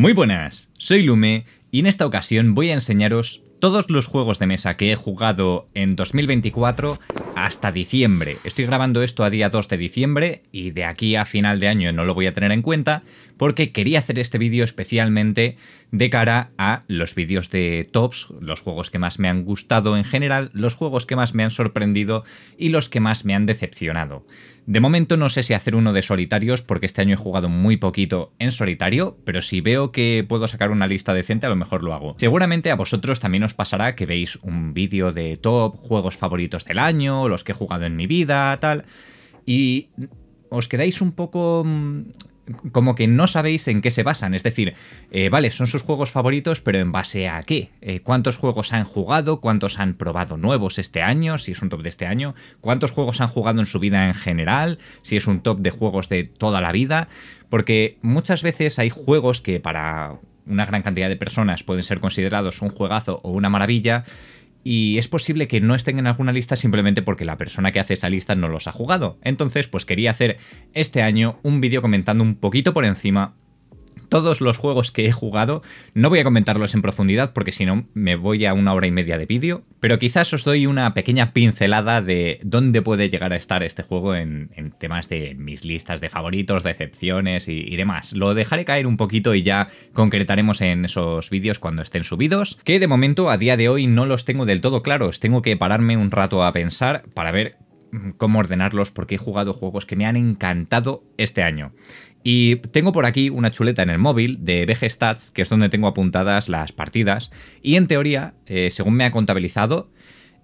Muy buenas, soy Lume y en esta ocasión voy a enseñaros todos los juegos de mesa que he jugado en 2024 hasta diciembre. Estoy grabando esto a día 2 de diciembre y de aquí a final de año no lo voy a tener en cuenta porque quería hacer este vídeo especialmente de cara a los vídeos de tops, los juegos que más me han gustado en general, los juegos que más me han sorprendido y los que más me han decepcionado. De momento no sé si hacer uno de solitarios porque este año he jugado muy poquito en solitario, pero si veo que puedo sacar una lista decente a lo mejor lo hago. Seguramente a vosotros también os pasará que veis un vídeo de top, juegos favoritos del año, los que he jugado en mi vida, tal. Y os quedáis un poco mm, como que no sabéis en qué se basan. Es decir, eh, vale, son sus juegos favoritos, pero ¿en base a qué? Eh, ¿Cuántos juegos han jugado? ¿Cuántos han probado nuevos este año? Si es un top de este año. ¿Cuántos juegos han jugado en su vida en general? Si es un top de juegos de toda la vida. Porque muchas veces hay juegos que para una gran cantidad de personas pueden ser considerados un juegazo o una maravilla y es posible que no estén en alguna lista simplemente porque la persona que hace esa lista no los ha jugado. Entonces, pues quería hacer este año un vídeo comentando un poquito por encima todos los juegos que he jugado. No voy a comentarlos en profundidad porque si no me voy a una hora y media de vídeo, pero quizás os doy una pequeña pincelada de dónde puede llegar a estar este juego en, temas de mis listas de favoritos, decepciones excepciones y demás. Lo dejaré caer un poquito y ya concretaremos en esos vídeos cuando estén subidos, que de momento a día de hoy no los tengo del todo claros, tengo que pararme un rato a pensar para ver mm, cómo ordenarlos porque he jugado juegos que me han encantado este año. Y tengo por aquí una chuleta en el móvil de BG Stats, que es donde tengo apuntadas las partidas. Y en teoría, eh, según me ha contabilizado,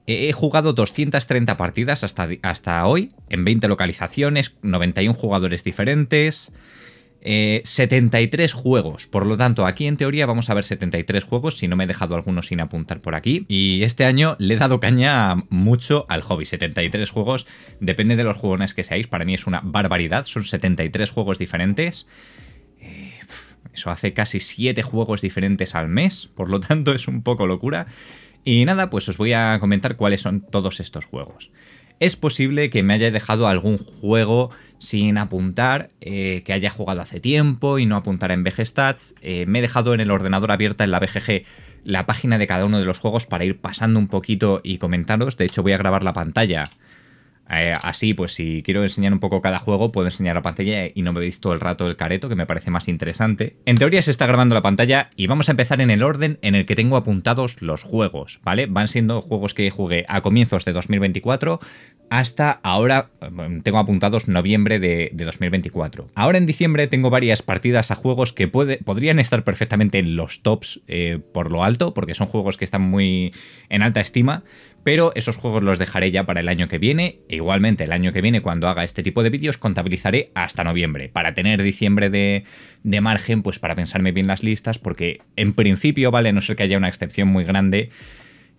He jugado 230 partidas hasta, hasta, hoy, en 20 localizaciones, 91 jugadores diferentes, eh, 73 juegos. Por lo tanto, aquí en teoría vamos a ver 73 juegos, si no me he dejado algunos sin apuntar por aquí. Y este año le he dado caña mucho al hobby. 73 juegos, depende de los jugones que seáis, para mí es una barbaridad, son 73 juegos diferentes. Eh, eso hace casi 7 juegos diferentes al mes, por lo tanto es un poco locura. Y nada, pues os voy a comentar cuáles son todos estos juegos. Es posible que me haya dejado algún juego sin apuntar, eh, que haya jugado hace tiempo y no apuntara en BG Stats. Eh, me he dejado en el ordenador abierta en la BGG la página de cada uno de los juegos para ir pasando un poquito y comentaros. De hecho, voy a grabar la pantalla eh, así, pues si quiero enseñar un poco cada juego, puedo enseñar la pantalla y no me veis todo el rato el careto, que me parece más interesante. En teoría se está grabando la pantalla y vamos a empezar en el orden en el que tengo apuntados los juegos, ¿vale? Van siendo juegos que jugué a comienzos de 2024 hasta ahora, em, tengo apuntados noviembre de, 2024. Ahora en diciembre tengo varias partidas a juegos que podrían estar perfectamente en los tops eh, por lo alto, porque son juegos que están muy en alta estima, pero esos juegos los dejaré ya para el año que viene. E igualmente, el año que viene, cuando haga este tipo de vídeos, contabilizaré hasta noviembre, para tener diciembre de, de margen, pues para pensarme bien las listas, porque en principio, vale, no ser que haya una excepción muy grande.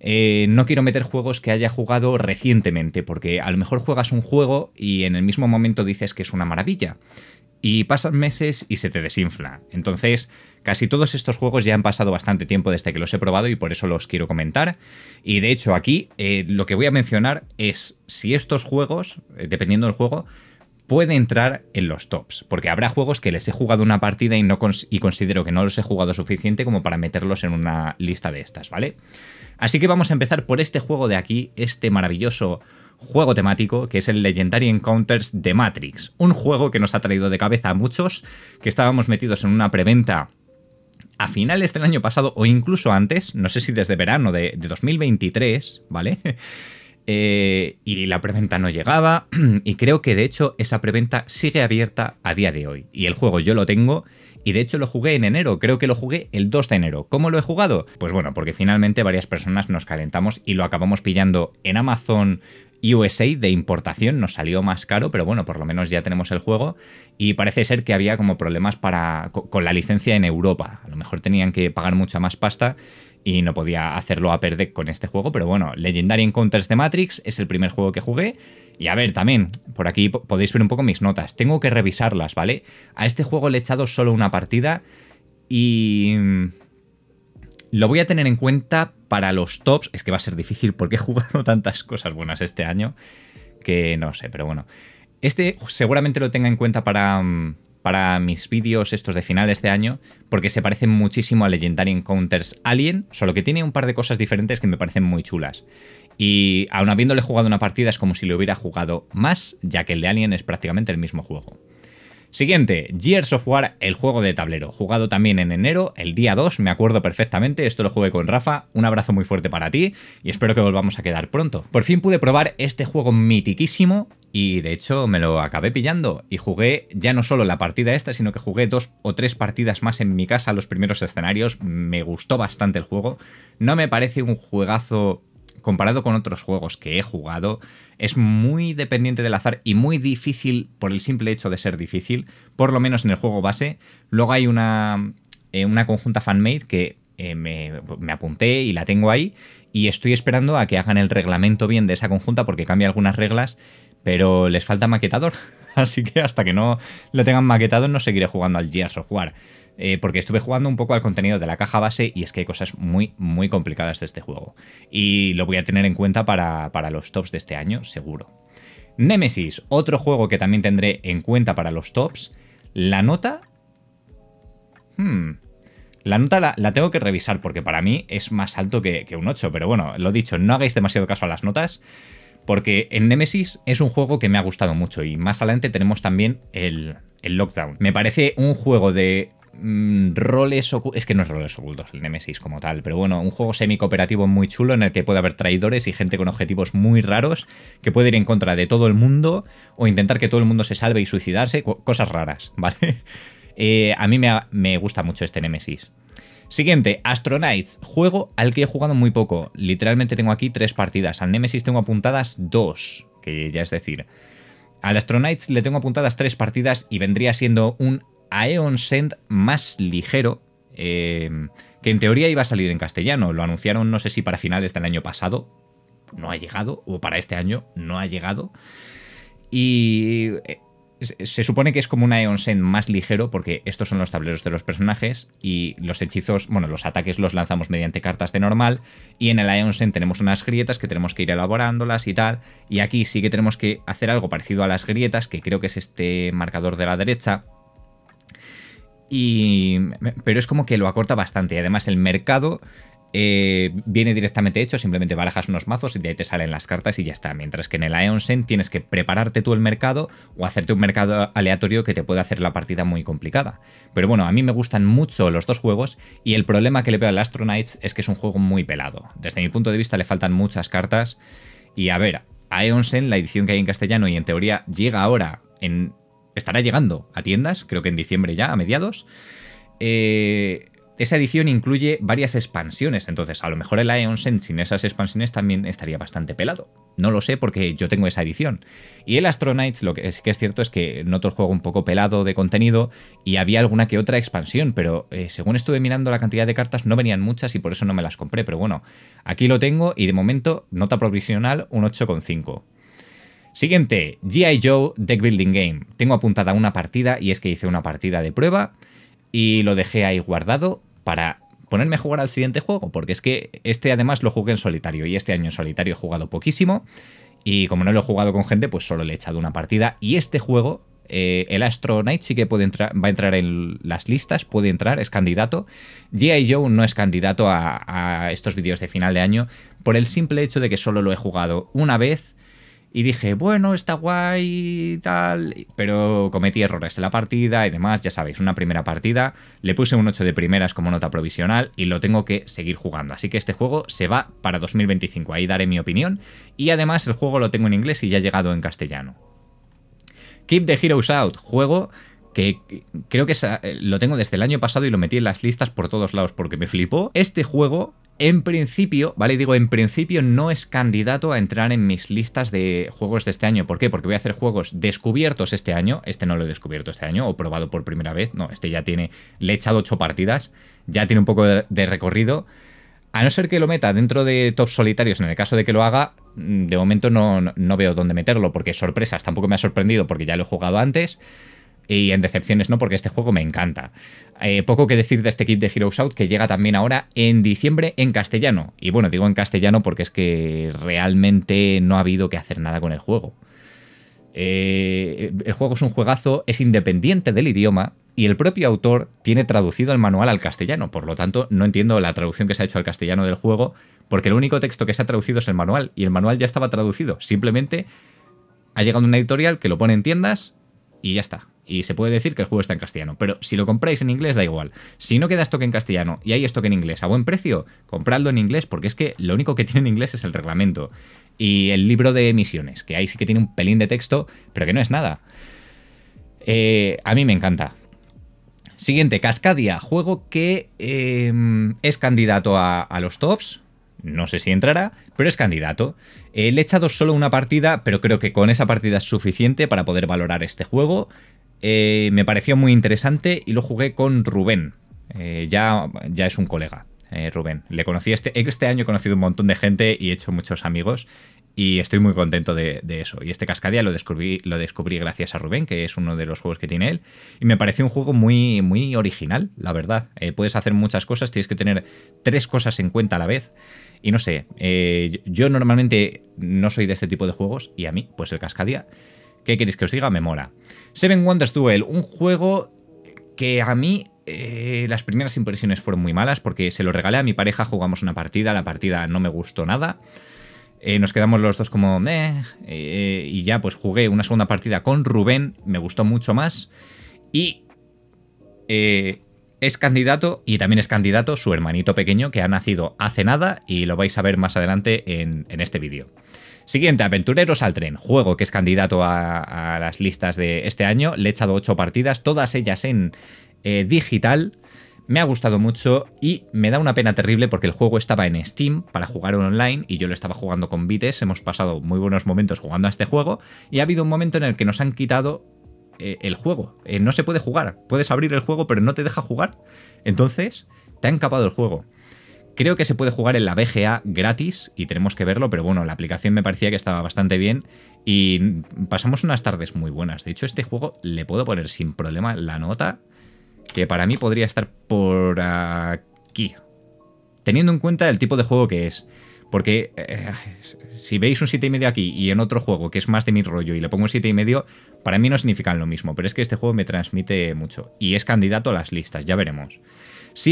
Eh, no quiero meter juegos que haya jugado recientemente, porque a lo mejor juegas un juego y en el mismo momento dices que es una maravilla. Y pasan meses y se te desinfla. Entonces, Casi todos estos juegos ya han pasado bastante tiempo desde que los he probado y por eso los quiero comentar. Y de hecho aquí eh, lo que voy a mencionar es si estos juegos, eh, dependiendo del juego, puede entrar en los tops, porque habrá juegos que les he jugado una partida y, no y considero que no los he jugado suficiente como para meterlos en una lista de estas, ¿vale? Así que vamos a empezar por este juego de aquí, este maravilloso juego temático, que es el Legendary Encounters de Matrix, un juego que nos ha traído de cabeza a muchos, que estábamos metidos en una preventa a finales del año pasado o incluso antes, no sé si desde verano de, 2023, ¿vale? Eh, y la preventa no llegaba y creo que de hecho esa preventa sigue abierta a día de hoy. Y el juego yo lo tengo y de hecho lo jugué en enero, creo que lo jugué el 2 de enero. ¿Cómo lo he jugado? Pues bueno, porque finalmente varias personas nos calentamos y lo acabamos pillando en Amazon USA de importación nos salió más caro, pero bueno, por lo menos ya tenemos el juego. Y parece ser que había como problemas para, con la licencia en Europa. A lo mejor tenían que pagar mucha más pasta y no podía hacerlo a perder con este juego. Pero bueno, Legendary Encounters de Matrix es el primer juego que jugué y a ver, también, por aquí podéis ver un poco mis notas. Tengo que revisarlas, ¿vale? A este juego le he echado solo una partida y... Mm, lo voy a tener en cuenta para los tops. Es que va a ser difícil porque he jugado tantas cosas buenas este año que no sé, pero bueno. Este seguramente lo tenga en cuenta para, mm, para mis vídeos estos de finales de este año, porque se parece muchísimo a Legendary Encounters Alien, solo que tiene un par de cosas diferentes que me parecen muy chulas. Y aún habiéndole jugado una partida es como si le hubiera jugado más, ya que el de Alien es prácticamente el mismo juego. Siguiente, Gears of War, el juego de tablero, jugado también en enero, el día 2, me acuerdo perfectamente, esto lo jugué con Rafa, un abrazo muy fuerte para ti y espero que volvamos a quedar pronto. Por fin pude probar este juego mitiquísimo y de hecho me lo acabé pillando y jugué ya no solo la partida esta, sino que jugué dos o tres partidas más en mi casa, los primeros escenarios, me gustó bastante el juego, no me parece un juegazo comparado con otros juegos que he jugado, es muy dependiente del azar y muy difícil por el simple hecho de ser difícil, por lo menos en el juego base. Luego hay una, eh, una conjunta fanmade que eh, me, me, apunté y la tengo ahí y estoy esperando a que hagan el reglamento bien de esa conjunta porque cambia algunas reglas, pero les falta maquetador. Así que hasta que no lo tengan maquetado no seguiré jugando al Gears of War. Eh, porque estuve jugando un poco al contenido de la caja base y es que hay cosas muy, muy complicadas de este juego. Y lo voy a tener en cuenta para, los tops de este año, seguro. Nemesis, otro juego que también tendré en cuenta para los tops. La nota... Hmm, la nota la, tengo que revisar porque para mí es más alto que, un 8, pero bueno, lo dicho, no hagáis demasiado caso a las notas porque en Nemesis es un juego que me ha gustado mucho y más adelante tenemos también el Lockdown. Me parece un juego de Mm, roles ocultos. Es que no es roles ocultos el Nemesis como tal, pero bueno, un juego semi-cooperativo muy chulo en el que puede haber traidores y gente con objetivos muy raros que puede ir en contra de todo el mundo o intentar que todo el mundo se salve y suicidarse, cosas raras, ¿vale? Eh, a mí me, gusta mucho este Nemesis. Siguiente, Astronauts, juego al que he jugado muy poco. Literalmente tengo aquí tres partidas. Al Nemesis tengo apuntadas dos, que ya es decir. Al Astronauts le tengo apuntadas tres partidas y vendría siendo un Aeon Send más ligero, eh, que en teoría iba a salir en castellano. Lo anunciaron, no sé si para finales del año pasado, no ha llegado, o para este año, no ha llegado. Y eh, se supone que es como un Aeon Send más ligero porque estos son los tableros de los personajes y los hechizos, bueno, los ataques los lanzamos mediante cartas de normal y en el Aeon Send tenemos unas grietas que tenemos que ir elaborándolas y tal y aquí sí que tenemos que hacer algo parecido a las grietas que creo que es este marcador de la derecha y, pero es como que lo acorta bastante. Y además el mercado eh, viene directamente hecho, simplemente barajas unos mazos y de ahí te salen las cartas y ya está. Mientras que en el Aeon Sen tienes que prepararte tú el mercado o hacerte un mercado aleatorio que te puede hacer la partida muy complicada. Pero bueno, a mí me gustan mucho los dos juegos y el problema que le veo al Astronauts es que es un juego muy pelado. Desde mi punto de vista le faltan muchas cartas y a ver, Aeon Sen, la edición que hay en castellano y en teoría llega ahora en estará llegando a tiendas, creo que en diciembre ya, a mediados. Eh, esa edición incluye varias expansiones, entonces a lo mejor el Aeon Sensing, sin esas expansiones también estaría bastante pelado. No lo sé porque yo tengo esa edición. Y el Astronauts, lo que sí que es cierto es que noto el juego un poco pelado de contenido y había alguna que otra expansión, pero eh, según estuve mirando la cantidad de cartas no venían muchas y por eso no me las compré. Pero bueno, aquí lo tengo y de momento nota provisional un 8,5. Siguiente, GI Joe Deck Building Game. Tengo apuntada una partida y es que hice una partida de prueba y lo dejé ahí guardado para ponerme a jugar al siguiente juego, porque es que este además lo jugué en solitario y este año en solitario he jugado poquísimo y como no lo he jugado con gente, pues solo le he echado una partida y este juego... Eh, el Astro Knight sí que puede entrar, va a entrar en las listas, puede entrar, es candidato. G.I. Joe no es candidato a, a estos vídeos de final de año por el simple hecho de que solo lo he jugado una vez y dije, bueno, está guay y tal, pero cometí errores en la partida y demás, ya sabéis, una primera partida, le puse un 8 de primeras como nota provisional y lo tengo que seguir jugando, así que este juego se va para 2025, ahí daré mi opinión y además el juego lo tengo en inglés y ya ha llegado en castellano. Keep the Heroes Out, juego que creo que eh, lo tengo desde el año pasado y lo metí en las listas por todos lados porque me flipó. Este juego en principio, ¿vale? Digo, en principio no es candidato a entrar en mis listas de juegos de este año. ¿Por qué? Porque voy a hacer juegos descubiertos este año. Este no lo he descubierto este año o probado por primera vez. No, este ya tiene, le he echado ocho partidas, ya tiene un poco de, recorrido. A no ser que lo meta dentro de top solitarios, en el caso de que lo haga, mm, de momento no, no veo dónde meterlo, porque sorpresas, tampoco me ha sorprendido porque ya lo he jugado antes y en decepciones no, porque este juego me encanta. Eh, poco que decir de este kit de Heroes Out que llega también ahora en diciembre en castellano. Y bueno, digo en castellano porque es que realmente no ha habido que hacer nada con el juego. Eh, el juego es un juegazo, es independiente del idioma y el propio autor tiene traducido el manual al castellano. Por lo tanto, no entiendo la traducción que se ha hecho al castellano del juego porque el único texto que se ha traducido es el manual y el manual ya estaba traducido. Simplemente ha llegado una editorial que lo pone en tiendas y ya está y se puede decir que el juego está en castellano. Pero si lo compráis en inglés, da igual. Si no queda stock en castellano y hay stock en inglés a buen precio, compradlo en inglés, porque es que lo único que tiene en inglés es el reglamento y el libro de misiones, que ahí sí que tiene un pelín de texto, pero que no es nada. Eh, a mí me encanta. Siguiente, Cascadia, juego que eh, es candidato a, los tops, no sé si entrará, pero es candidato. Eh, le he echado solo una partida, pero creo que con esa partida es suficiente para poder valorar este juego. Eh, me pareció muy interesante y lo jugué con Rubén. Eh, ya, ya es un colega, eh, Rubén. Le conocí este, este año, he conocido un montón de gente y he hecho muchos amigos y estoy muy contento de, eso. Y este Cascadia lo descubrí, lo descubrí gracias a Rubén, que es uno de los juegos que tiene él. Y me pareció un juego muy, muy original, la verdad. puedes hacer muchas cosas, tienes que tener tres cosas en cuenta a la vez. Y no sé, yo normalmente no soy de este tipo de juegos y a mí, pues el Cascadia ¿Qué queréis que os diga? Me mola. Seven Wonders Duel, un juego que a mí eh, las primeras impresiones fueron muy malas porque se lo regalé a mi pareja, jugamos una partida, la partida no me gustó nada. Eh, nos quedamos los dos como meh, eh, y ya pues jugué una segunda partida con Rubén, me gustó mucho más y es candidato y también es candidato su hermanito pequeño que ha nacido hace nada y lo vais a ver más adelante en este vídeo. Siguiente, Aventureros al Tren, juego que es candidato a, las listas de este año. Le he echado 8 partidas, todas ellas en eh, digital. Me ha gustado mucho y me da una pena terrible porque el juego estaba en Steam para jugar online y yo lo estaba jugando con Vites. Hemos pasado muy buenos momentos jugando a este juego y ha habido un momento en el que nos han quitado eh, el juego. Eh, no se puede jugar. Puedes abrir el juego, pero no te deja jugar. Entonces, te ha encapado el juego. Creo que se puede jugar en la BGA gratis y tenemos que verlo, pero bueno, la aplicación me parecía que estaba bastante bien y pasamos unas tardes muy buenas. De hecho, este juego le puedo poner sin problema la nota que para mí podría estar por aquí, teniendo en cuenta el tipo de juego que es. Porque eh, si veis un medio aquí y en otro juego que es más de mi rollo y le pongo un medio, para mí no significan lo mismo, pero es que este juego me transmite mucho y es candidato a las listas, ya veremos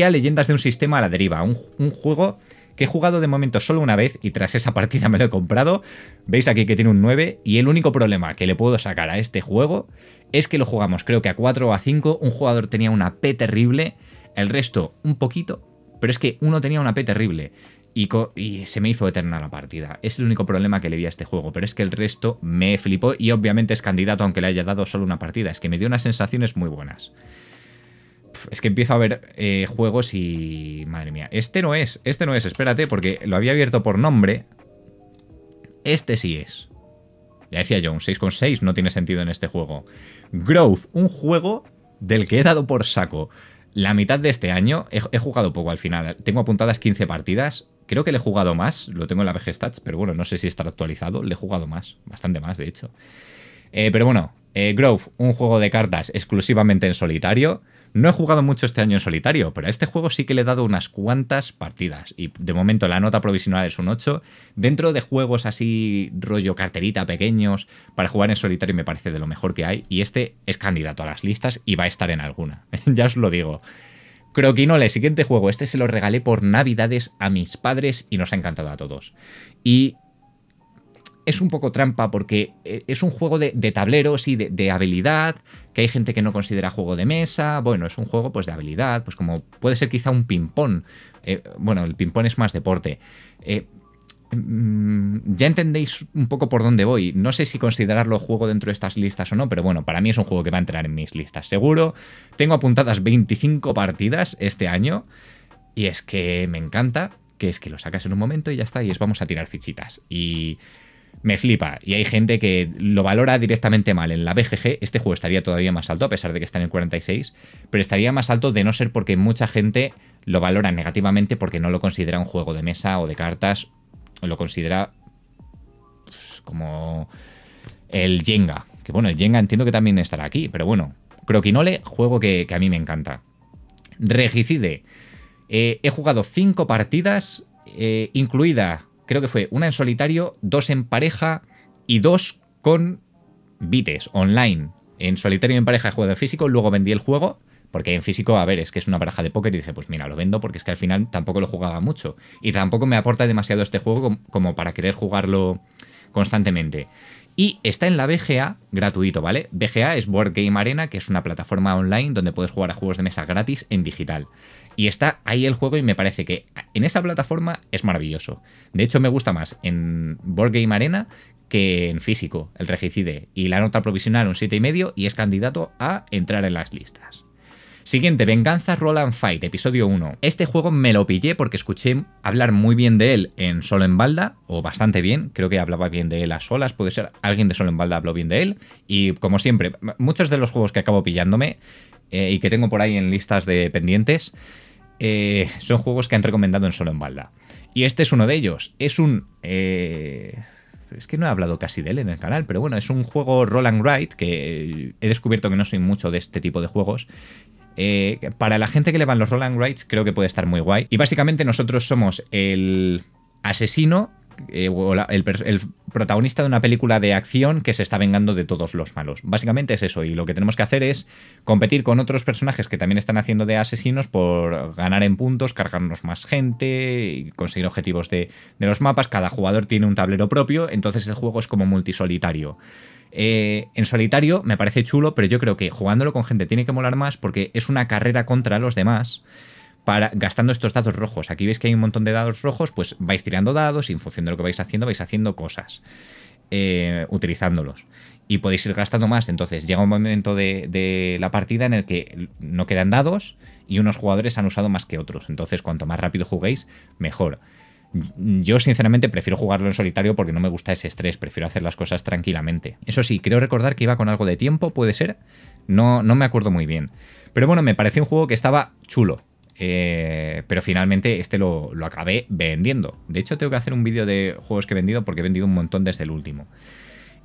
a Leyendas de un Sistema a la Deriva, un, juego que he jugado de momento solo una vez y tras esa partida me lo he comprado. Veis aquí que tiene un 9 y el único problema que le puedo sacar a este juego es que lo jugamos creo que a 4 o a 5, un jugador tenía una P terrible, el resto un poquito, pero es que uno tenía una P terrible y, y, se me hizo eterna la partida. Es el único problema que le vi a este juego, pero es que el resto me flipó y obviamente es candidato aunque le haya dado solo una partida, es que me dio unas sensaciones muy buenas es que empiezo a ver eh, juegos y... Madre mía, este no es, este no es, espérate, porque lo había abierto por nombre. Este sí es. Ya decía yo, un 6,6 no tiene sentido en este juego. Growth, un juego del que he dado por saco. La mitad de este año he, jugado poco al final. Tengo apuntadas 15 partidas. Creo que le he jugado más, lo tengo en la VG pero bueno, no sé si está actualizado. Le he jugado más, bastante más, de hecho. Eh, pero bueno, eh, Growth, un juego de cartas exclusivamente en solitario no he jugado mucho este año en solitario, pero a este juego sí que le he dado unas cuantas partidas. Y de momento la nota provisional es un 8. Dentro de juegos así, rollo carterita, pequeños, para jugar en solitario me parece de lo mejor que hay. Y este es candidato a las listas y va a estar en alguna. ya os lo digo. Croquinole, el siguiente juego. Este se lo regalé por Navidades a mis padres y nos ha encantado a todos. Y es un poco trampa porque eh, es un juego de, tableros y de, habilidad, que hay gente que no considera juego de mesa, bueno, es un juego pues de habilidad, pues como puede ser quizá un ping-pong, eh, bueno, el ping-pong es más deporte. Eh, mm, ya entendéis un poco por dónde voy. No sé si considerarlo juego dentro de estas listas o no, pero bueno, para mí es un juego que va a entrar en mis listas. Seguro, tengo apuntadas 25 partidas este año y es que me encanta, que es que lo sacas en un momento y ya está, y es vamos a tirar fichitas. Y me flipa. Y hay gente que lo valora directamente mal. En la BGG este juego estaría todavía más alto, a pesar de que está en el 46, pero estaría más alto de no ser porque mucha gente lo valora negativamente porque no lo considera un juego de mesa o de cartas, lo considera pues, como el Jenga. Que bueno, el Jenga entiendo que también estará aquí, pero bueno, Croquinole, juego que, a mí me encanta. Regicide. Eh, he jugado 5 partidas, eh, incluida creo que fue una en solitario, dos en pareja y dos con Vites online. En solitario y en pareja he jugado de físico, luego vendí el juego, porque en físico, a ver, es que es una baraja de póker y dice, pues mira, lo vendo porque es que al final tampoco lo jugaba mucho. Y tampoco me aporta demasiado este juego como para querer jugarlo constantemente. Y está en la BGA gratuito, ¿vale? BGA es Board Game Arena, que es una plataforma online donde puedes jugar a juegos de mesa gratis en digital. Y está ahí el juego y me parece que en esa plataforma es maravilloso. De hecho, me gusta más en Board Game Arena que en físico, el regicide. Y la nota provisional un 7,5 y es candidato a entrar en las listas. Siguiente, Venganza Roland Fight, episodio 1. Este juego me lo pillé porque escuché hablar muy bien de él en Solo en Balda, o bastante bien, creo que hablaba bien de él a solas, puede ser alguien de Solo en Balda habló bien de él, y como siempre, muchos de los juegos que acabo pillándome eh, y que tengo por ahí en listas de pendientes, eh, son juegos que han recomendado en Solo en Balda. Y este es uno de ellos, es un... Eh, es que no he hablado casi de él en el canal, pero bueno, es un juego Roll and que he descubierto que no soy mucho de este tipo de juegos eh, para la gente que le van los Roland Rights, creo que puede estar muy guay. Y básicamente nosotros somos el asesino eh, o el, protagonista de una película de acción que se está vengando de todos los malos. Básicamente es eso, y lo que tenemos que hacer es competir con otros personajes que también están haciendo de asesinos por ganar en puntos, cargarnos más gente, y conseguir objetivos de, de los mapas. Cada jugador tiene un tablero propio, entonces el juego es como multisolitario. Eh, en solitario me parece chulo, pero yo creo que jugándolo con gente tiene que molar más porque es una carrera contra los demás. Para, gastando estos dados rojos. Aquí veis que hay un montón de dados rojos, pues vais tirando dados y en función de lo que vais haciendo, vais haciendo cosas, eh, utilizándolos. Y podéis ir gastando más. Entonces llega un momento de, de, la partida en el que no quedan dados y unos jugadores han usado más que otros. Entonces cuanto más rápido juguéis, mejor. Yo sinceramente prefiero jugarlo en solitario porque no me gusta ese estrés, prefiero hacer las cosas tranquilamente. Eso sí, creo recordar que iba con algo de tiempo, puede ser, no, no me acuerdo muy bien. Pero bueno, me pareció un juego que estaba chulo, eh, pero finalmente este lo, acabé vendiendo. De hecho, tengo que hacer un vídeo de juegos que he vendido porque he vendido un montón desde el último.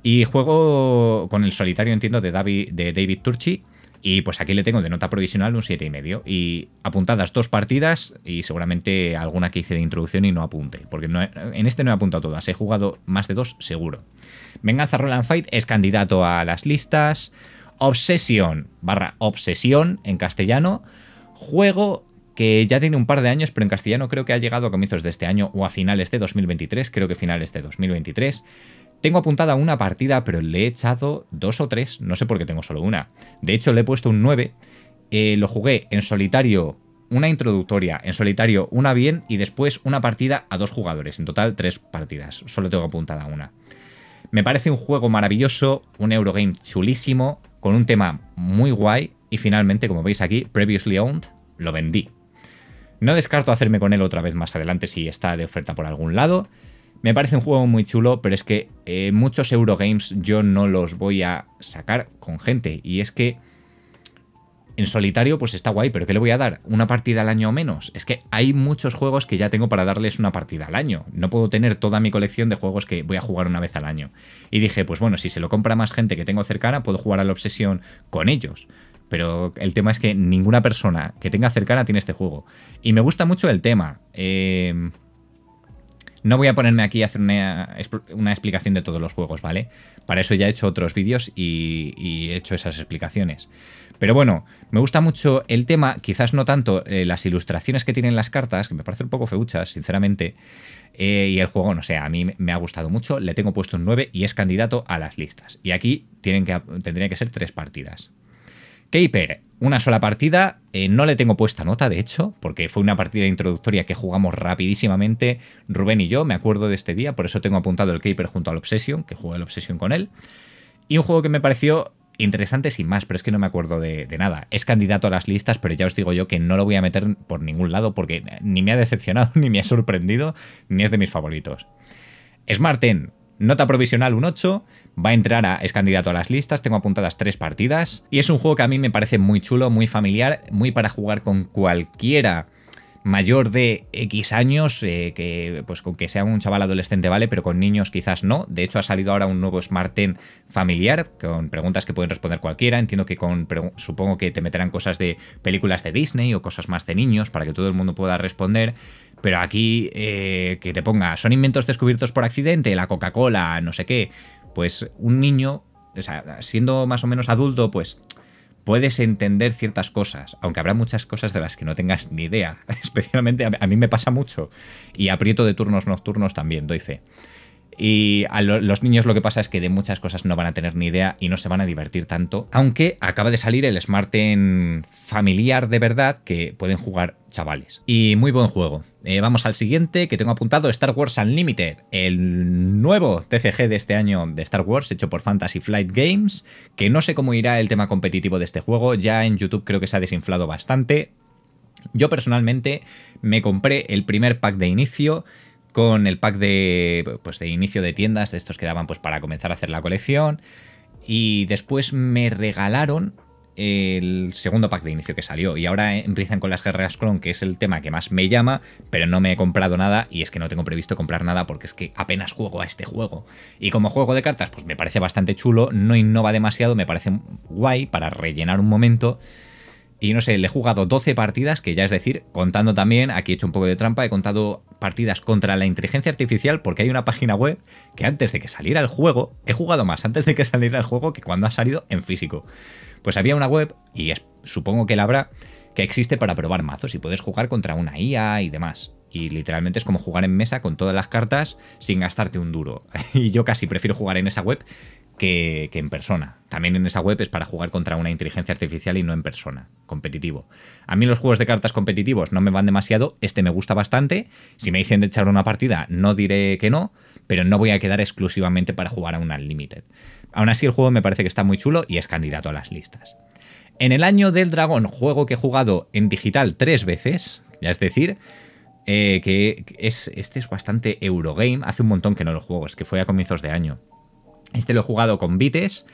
Y juego con el solitario, entiendo, de David, de David Turchi. Y pues aquí le tengo de nota provisional un 7,5. Y apuntadas dos partidas y seguramente alguna que hice de introducción y no apunte. Porque no en este no he apuntado todas. He jugado más de dos, seguro. Venganza Roland Fight es candidato a las listas. Obsesión barra obsesión en castellano. Juego que ya tiene un par de años, pero en castellano creo que ha llegado a comienzos de este año o a finales de 2023, creo que finales de 2023. Tengo apuntada una partida, pero le he echado dos o tres, no sé por qué tengo solo una. De hecho, le he puesto un 9, eh, lo jugué en solitario una introductoria, en solitario una bien y después una partida a dos jugadores, en total tres partidas, solo tengo apuntada una. Me parece un juego maravilloso, un Eurogame chulísimo, con un tema muy guay y finalmente, como veis aquí, Previously Owned, lo vendí. No descarto hacerme con él otra vez más adelante si está de oferta por algún lado, me parece un juego muy chulo, pero es que eh, muchos Eurogames yo no los voy a sacar con gente. Y es que en solitario pues está guay, pero ¿qué le voy a dar? ¿Una partida al año o menos? Es que hay muchos juegos que ya tengo para darles una partida al año. No puedo tener toda mi colección de juegos que voy a jugar una vez al año. Y dije, pues bueno, si se lo compra más gente que tengo cercana, puedo jugar a la obsesión con ellos. Pero el tema es que ninguna persona que tenga cercana tiene este juego. Y me gusta mucho el tema. Eh no voy a ponerme aquí a hacer una, explicación de todos los juegos, ¿vale? Para eso ya he hecho otros vídeos y, he hecho esas explicaciones. Pero bueno, me gusta mucho el tema, quizás no tanto eh, las ilustraciones que tienen las cartas, que me parecen un poco feuchas, sinceramente. Eh, y el juego, no sé, a mí me ha gustado mucho, le tengo puesto un 9 y es candidato a las listas. Y aquí tienen que, tendría que ser tres partidas. Caper, una sola partida, eh, no le tengo puesta nota, de hecho, porque fue una partida introductoria que jugamos rapidísimamente Rubén y yo, me acuerdo de este día, por eso tengo apuntado el Caper junto al Obsession, que jugué el Obsession con él. Y un juego que me pareció interesante sin más, pero es que no me acuerdo de, de, nada. Es candidato a las listas, pero ya os digo yo que no lo voy a meter por ningún lado porque ni me ha decepcionado, ni me ha sorprendido, ni es de mis favoritos. Smarten, nota provisional un 8 Va a entrar a, es candidato a las listas, tengo apuntadas tres partidas y es un juego que a mí me parece muy chulo, muy familiar, muy para jugar con cualquiera mayor de X años, eh, que pues con que sea un chaval adolescente vale, pero con niños quizás no. De hecho, ha salido ahora un nuevo Smarten familiar, con preguntas que pueden responder cualquiera. Entiendo que con supongo que te meterán cosas de películas de Disney o cosas más de niños para que todo el mundo pueda responder. Pero aquí eh, que te ponga, son inventos descubiertos por accidente, la Coca-Cola, no sé qué pues un niño, siendo más o menos adulto, pues puedes entender ciertas cosas, aunque habrá muchas cosas de las que no tengas ni idea. Especialmente a mí me pasa mucho. Y aprieto de turnos nocturnos también, doy fe. Y a los niños lo que pasa es que de muchas cosas no van a tener ni idea y no se van a divertir tanto. Aunque acaba de salir el Smarten familiar de verdad que pueden jugar chavales. Y muy buen juego. Eh, vamos al siguiente que tengo apuntado, Star Wars Unlimited, el nuevo TCG de este año de Star Wars hecho por Fantasy Flight Games, que no sé cómo irá el tema competitivo de este juego, ya en YouTube creo que se ha desinflado bastante. Yo personalmente me compré el primer pack de inicio, con el pack de, pues, de inicio de tiendas, de estos que daban pues, para comenzar a hacer la colección. Y después me regalaron el segundo pack de inicio que salió. Y ahora empiezan con las guerras clon, que es el tema que más me llama, pero no me he comprado nada y es que no tengo previsto comprar nada porque es que apenas juego a este juego. Y como juego de cartas, pues me parece bastante chulo, no innova demasiado, me parece guay para rellenar un momento. Y no sé, le he jugado 12 partidas, que ya es decir, contando también, aquí he hecho un poco de trampa, he contado partidas contra la inteligencia artificial porque hay una página web que antes de que saliera el juego, he jugado más antes de que saliera el juego que cuando ha salido en físico. Pues había una web, y supongo que la habrá, que existe para probar mazos y puedes jugar contra una IA y demás. Y literalmente es como jugar en mesa con todas las cartas sin gastarte un duro. Y yo casi prefiero jugar en esa web que, en persona. También en esa web es para jugar contra una inteligencia artificial y no en persona, competitivo. A mí los juegos de cartas competitivos no me van demasiado, este me gusta bastante. Si me dicen de echar una partida, no diré que no, pero no voy a quedar exclusivamente para jugar a un Unlimited. Aún así el juego me parece que está muy chulo y es candidato a las listas. En el año del dragón, juego que he jugado en digital tres veces, ya es decir, eh, que es, este es bastante Eurogame, hace un montón que no lo juego, es que fue a comienzos de año. Este lo he jugado con Vites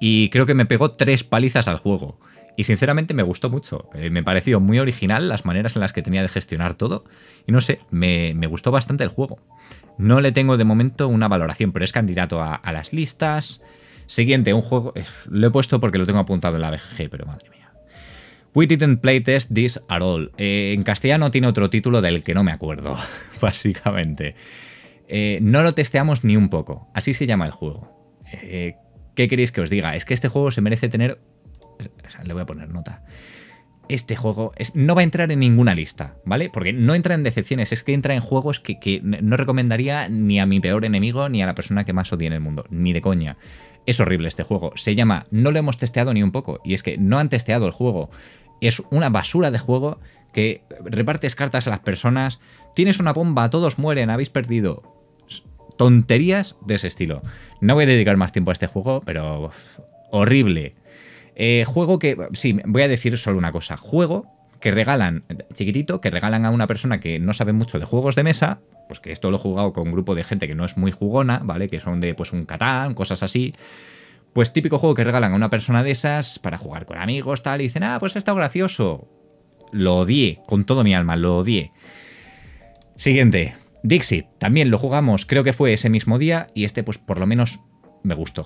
y creo que me pegó tres palizas al juego. Y sinceramente me gustó mucho. Eh, me pareció muy original las maneras en las que tenía de gestionar todo. Y no sé, me, gustó bastante el juego. No le tengo de momento una valoración, pero es candidato a, las listas. Siguiente, un juego. Eh, lo he puesto porque lo tengo apuntado en la BGG, pero madre mía. We didn't play test this at all. Eh, en castellano tiene otro título del que no me acuerdo, básicamente. no lo testeamos ni un poco. Así se llama el juego. Eh, ¿qué queréis que os diga? Es que este juego se merece tener... le voy a poner nota. Este juego es, no va a entrar en ninguna lista, ¿vale? Porque no entra en decepciones, es que entra en juegos que, no recomendaría ni a mi peor enemigo ni a la persona que más odie en el mundo, ni de coña. Es horrible este juego. Se llama No lo hemos testeado ni un poco. Y es que no han testeado el juego. Es una basura de juego que repartes cartas a las personas. Tienes una bomba, todos mueren, habéis perdido tonterías de ese estilo. No voy a dedicar más tiempo a este juego, pero horrible. Eh, juego que, sí, voy a decir solo una cosa. Juego que regalan, chiquitito, que regalan a una persona que no sabe mucho de juegos de mesa, pues que esto lo he jugado con un grupo de gente que no es muy jugona, ¿vale? Que son de pues un catán, cosas así. Pues típico juego que regalan a una persona de esas para jugar con amigos, tal, y dicen, ah, pues ha estado gracioso. Lo odié, con todo mi alma, lo odié. Siguiente, Dixit, también lo jugamos, creo que fue ese mismo día y este pues por lo menos me gustó.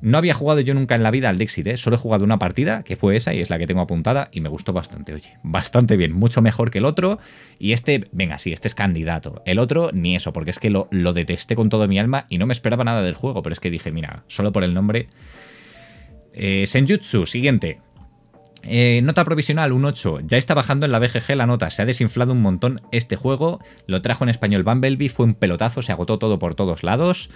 No había jugado yo nunca en la vida al Dixit, ¿eh? solo he jugado una partida, que fue esa y es la que tengo apuntada, y me gustó bastante, oye, bastante bien, mucho mejor que el otro. Y este, venga, sí, este es candidato. El otro, ni eso, porque es que lo, lo detesté con todo mi alma y no me esperaba nada del juego, pero es que dije, mira, solo por el nombre. Eh, Senjutsu, siguiente. Eh, nota provisional, un 8. Ya está bajando en la BGG la nota. Se ha desinflado un montón este juego. Lo trajo en español Bumblebee, fue un pelotazo, se agotó todo por todos lados.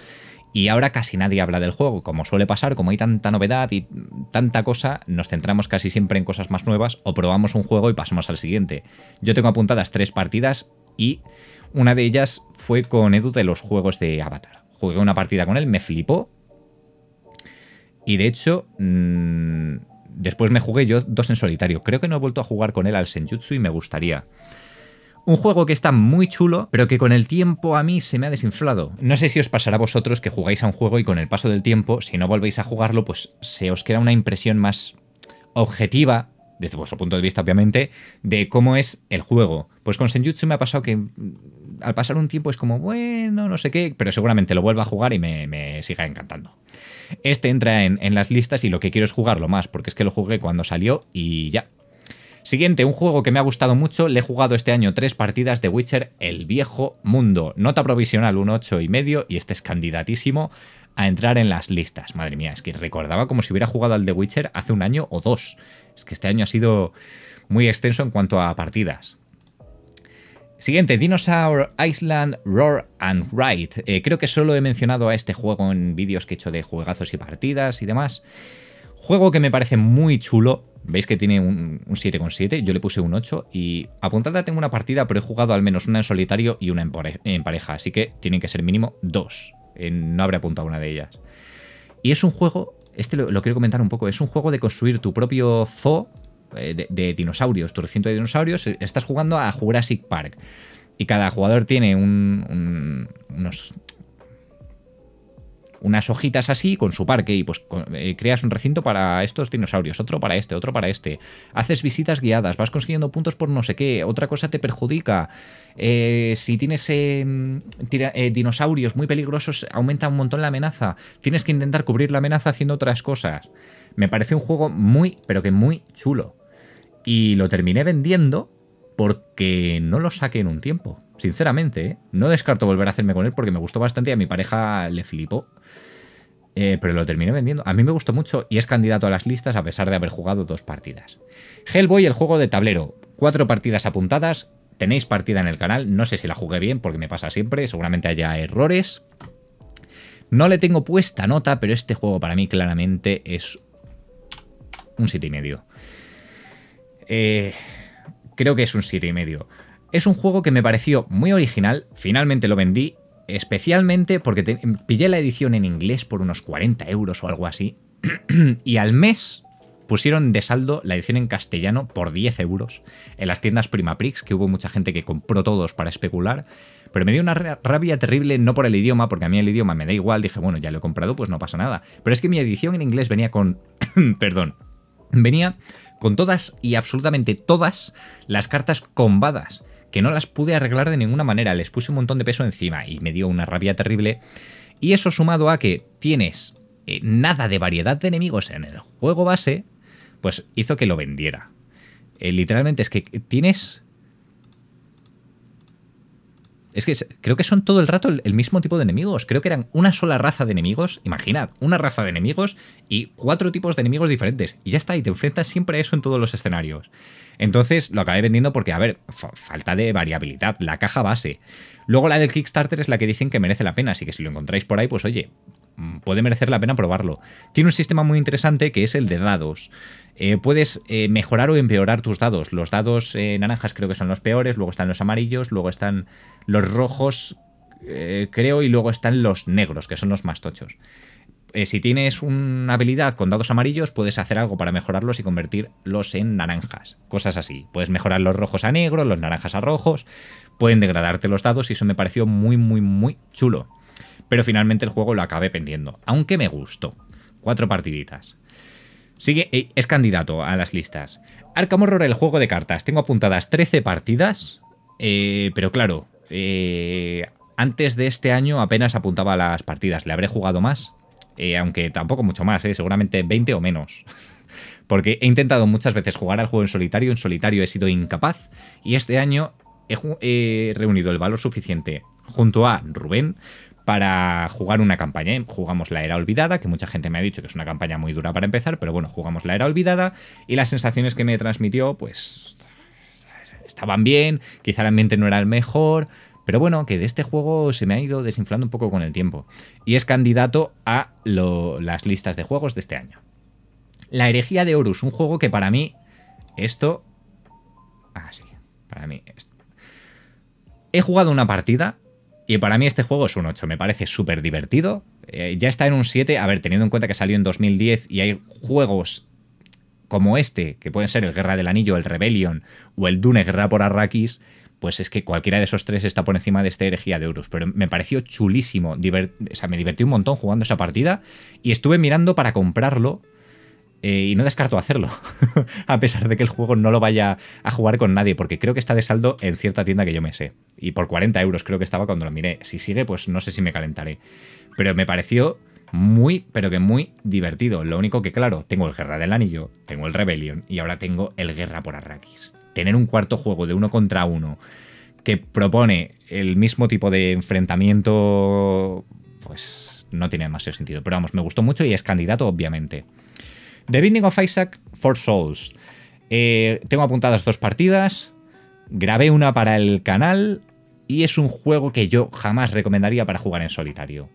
Y ahora casi nadie habla del juego. Como suele pasar, como hay tanta novedad y tanta cosa, nos centramos casi siempre en cosas más nuevas o probamos un juego y pasamos al siguiente. Yo tengo apuntadas tres partidas y una de ellas fue con Edu de los juegos de Avatar. Jugué una partida con él, me flipó. Y de hecho... Mm, Después me jugué yo dos en solitario. Creo que no he vuelto a jugar con él al Senjutsu y me gustaría. Un juego que está muy chulo, pero que con el tiempo a mí se me ha desinflado. No sé si os pasará a vosotros que jugáis a un juego y con el paso del tiempo, si no volvéis a jugarlo, pues se os queda una impresión más objetiva, desde vuestro punto de vista obviamente, de cómo es el juego. Pues con Senjutsu me ha pasado que mm, al pasar un tiempo es como, bueno, no sé qué, pero seguramente lo vuelva a jugar y me, me siga encantando. Este entra en, las listas y lo que quiero es jugarlo más, porque es que lo jugué cuando salió y ya. Siguiente, un juego que me ha gustado mucho, le he jugado este año tres partidas de Witcher, El Viejo Mundo. Nota provisional un y medio y este es candidatísimo a entrar en las listas. Madre mía, es que recordaba como si hubiera jugado al de Witcher hace un año o dos. Es que este año ha sido muy extenso en cuanto a partidas. Siguiente, Dinosaur Island Roar and Ride. Eh, creo que solo he mencionado a este juego en vídeos que he hecho de juegazos y partidas y demás. Juego que me parece muy chulo. Veis que tiene un 7,7, yo le puse un 8 y apuntada tengo una partida, pero he jugado al menos una en solitario y una en, pareja, así que tienen que ser mínimo dos. Eh, no habré apuntado una de ellas. Y es un juego, este lo quiero comentar un poco, es un juego de construir tu propio zoo eh, de, dinosaurios, tu recinto de dinosaurios, eh, estás jugando a Jurassic Park. Y cada jugador tiene un, un, unos unas hojitas así con su parque y pues eh, creas un recinto para estos dinosaurios, otro para este, otro para este. Haces visitas guiadas, vas consiguiendo puntos por no sé qué, otra cosa te perjudica. Eh, si tienes em, eh, dinosaurios muy peligrosos, aumenta un montón la amenaza. Tienes que intentar cubrir la amenaza haciendo otras cosas. Me parece un juego muy, pero que muy chulo. Y lo terminé vendiendo porque no lo saqué en un tiempo. Sinceramente, ¿eh? no descarto volver a hacerme con él porque me gustó bastante y a mi pareja le flipó. Eh, pero lo terminé vendiendo. A mí me gustó mucho y es candidato a las listas a pesar de haber jugado dos partidas. Hellboy, el juego de tablero. Cuatro partidas apuntadas. Tenéis partida en el canal. No sé si la jugué bien porque me pasa siempre. Seguramente haya errores. No le tengo puesta nota, pero este juego para mí claramente es un y medio. Eh, creo que es un y medio. Es un juego que me pareció muy original, finalmente lo vendí, especialmente porque pillé la edición en inglés por unos 40 euros o algo así, y al mes pusieron de saldo la edición en castellano por 10 euros en las tiendas Primaprix, que hubo mucha gente que compró todos para especular, pero me dio una rabia terrible no por el idioma, porque a mí el idioma me da igual, dije, bueno, ya lo he comprado, pues no pasa nada, pero es que mi edición en inglés venía con, perdón, venía con todas y absolutamente todas las cartas combadas que no las pude arreglar de ninguna manera, les puse un montón de peso encima y me dio una rabia terrible. Y eso sumado a que tienes eh, nada de variedad de enemigos en el juego base, pues hizo que lo vendiera. Eh, literalmente es que tienes es que creo que son todo el rato el, mismo tipo de enemigos. Creo que eran una sola raza de enemigos. Imaginad, una raza de enemigos y cuatro tipos de enemigos diferentes. Y ya está, y te enfrentas siempre a eso en todos los escenarios. Entonces lo acabé vendiendo porque, a ver, falta de variabilidad, la caja base. Luego la del Kickstarter es la que dicen que merece la pena, así que si lo encontráis por ahí, pues oye, Mm, puede merecer la pena probarlo. Tiene un sistema muy interesante que es el de dados. Eh, puedes eh, mejorar o empeorar tus dados. Los dados eh, naranjas creo que son los peores, luego están los amarillos, luego están los rojos, creo, y luego están los negros, que son los más tochos. si tienes una habilidad con dados amarillos, puedes hacer algo para mejorarlos y convertirlos en naranjas. Cosas así. Puedes mejorar los rojos a negros, los naranjas a rojos. Pueden degradarte los dados y eso me pareció muy, muy, muy chulo pero finalmente el juego lo acabé pendiendo. aunque me gustó. Cuatro partiditas. Sigue, eh, es candidato a las listas. Arkham Horror, el juego de cartas. Tengo apuntadas 13 partidas, eh, pero claro, eh, antes de este año apenas apuntaba a las partidas. Le habré jugado más, aunque tampoco mucho más, seguramente 20 o menos. Porque he intentado muchas veces jugar al juego en solitario, en solitario he sido incapaz, y este año he reunido el valor suficiente junto a Rubén para jugar una campaña. ¿eh? Jugamos la era olvidada, que mucha gente me ha dicho que es una campaña muy dura para empezar, pero bueno, jugamos la era olvidada y las sensaciones que me transmitió, pues estaban bien, quizá la mente no era el mejor, pero bueno, que de este juego se me ha ido desinflando un poco con el tiempo. Y es candidato a las listas de juegos de este año. La herejía de Horus, un juego que para mí, esto... Ah, sí, para mí... He jugado una partida y para mí este juego es un 8, me parece súper divertido. Eh, ya está en un 7, a ver, teniendo en cuenta que salió en 2010 y hay juegos como este, que pueden ser el Guerra del Anillo, el Rebellion o el Dune Guerra por Arrakis, pues es que cualquiera de esos tres está por encima de esta herejía de euros. Pero me pareció chulísimo, o sea, me divertí un montón jugando esa partida y estuve mirando para comprarlo eh, y no descarto hacerlo, a pesar de que el juego no lo vaya a jugar con nadie, porque creo que está de saldo en cierta tienda que yo me sé. Y por 40 euros creo que estaba cuando lo miré. Si sigue, pues no sé si me calentaré. Pero me pareció muy, pero que muy divertido. Lo único que, claro, tengo el Guerra del Anillo, tengo el Rebellion y ahora tengo el Guerra por Arrakis. Tener un cuarto juego de uno contra uno que propone el mismo tipo de enfrentamiento, pues no tiene demasiado sentido. Pero vamos, me gustó mucho y es candidato, obviamente. The Binding of Isaac, for Souls. Eh, tengo apuntadas dos partidas, grabé una para el canal y es un juego que yo jamás recomendaría para jugar en solitario.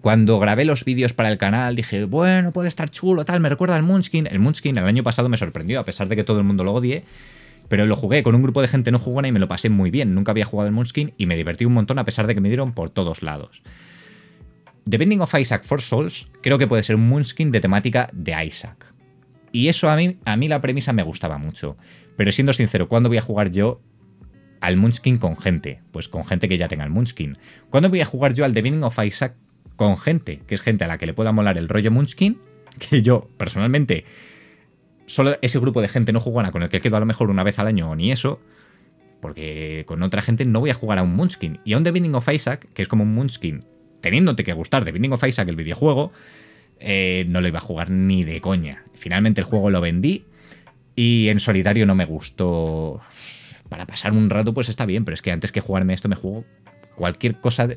Cuando grabé los vídeos para el canal dije, bueno, puede estar chulo, tal, me recuerda al Munchkin. El Munchkin el año pasado me sorprendió, a pesar de que todo el mundo lo odie, pero lo jugué con un grupo de gente no jugona y me lo pasé muy bien. Nunca había jugado el Munchkin y me divertí un montón a pesar de que me dieron por todos lados. The Binding of Isaac for Souls creo que puede ser un Moonskin de temática de Isaac. Y eso a mí, a mí la premisa me gustaba mucho. Pero siendo sincero, ¿cuándo voy a jugar yo al moonskin con gente? Pues con gente que ya tenga el moonskin. ¿Cuándo voy a jugar yo al The Binding of Isaac con gente? Que es gente a la que le pueda molar el rollo moonskin. Que yo, personalmente, solo ese grupo de gente no nada con el que quedo a lo mejor una vez al año o ni eso. Porque con otra gente no voy a jugar a un moonskin. Y a un The Binding of Isaac, que es como un moonskin teniéndote que gustar de Binding of Isaac el videojuego, eh, no lo iba a jugar ni de coña. Finalmente el juego lo vendí y en solitario no me gustó. Para pasar un rato pues está bien, pero es que antes que jugarme esto me juego cualquier cosa,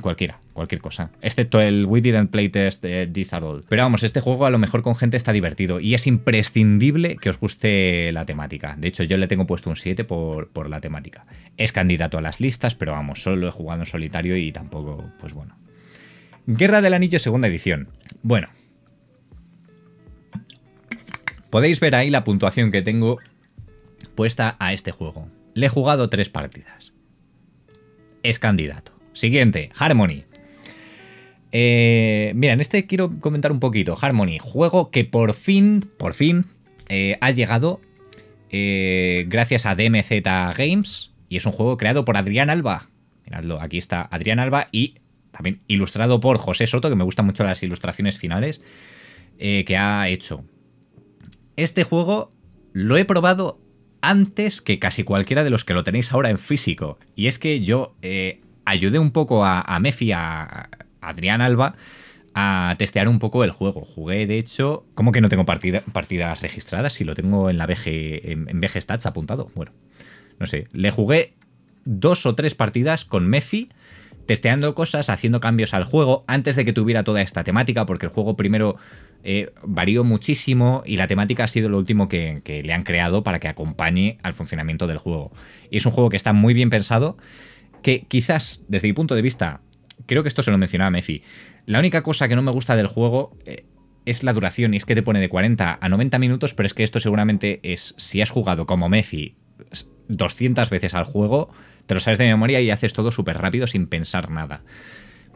cualquiera, cualquier cosa, excepto el We Didn't Play Test de This All. Pero vamos, este juego a lo mejor con gente está divertido y es imprescindible que os guste la temática. De hecho, yo le tengo puesto un 7 por, por la temática. Es candidato a las listas, pero vamos, solo lo he jugado en solitario y tampoco, pues bueno. Guerra del Anillo segunda edición. Bueno. Podéis ver ahí la puntuación que tengo puesta a este juego. Le he jugado tres partidas es candidato. Siguiente, Harmony. Eh, mira, este quiero comentar un poquito. Harmony, juego que por fin, por fin, eh, ha llegado eh, gracias a DMZ Games y es un juego creado por Adrián Alba. Miradlo, aquí está Adrián Alba y también ilustrado por José Soto, que me gustan mucho las ilustraciones finales eh, que ha hecho. Este juego lo he probado antes que casi cualquiera de los que lo tenéis ahora en físico. Y es que yo eh, ayudé un poco a, a Mefi, a, Adrián Alba, a testear un poco el juego. Jugué, de hecho, ¿cómo que no tengo partidas registradas? Si lo tengo en la BG, en Stats apuntado. Bueno, no sé. Le jugué dos o tres partidas con Mefi testeando cosas, haciendo cambios al juego antes de que tuviera toda esta temática, porque el juego primero eh, varió muchísimo y la temática ha sido lo último que, le han creado para que acompañe al funcionamiento del juego. Y es un juego que está muy bien pensado, que quizás desde mi punto de vista, creo que esto se lo mencionaba Mefi, la única cosa que no me gusta del juego... Eh, es la duración y es que te pone de 40 a 90 minutos, pero es que esto seguramente es, si has jugado como Messi 200 veces al juego, te lo sabes de memoria y haces todo súper rápido sin pensar nada.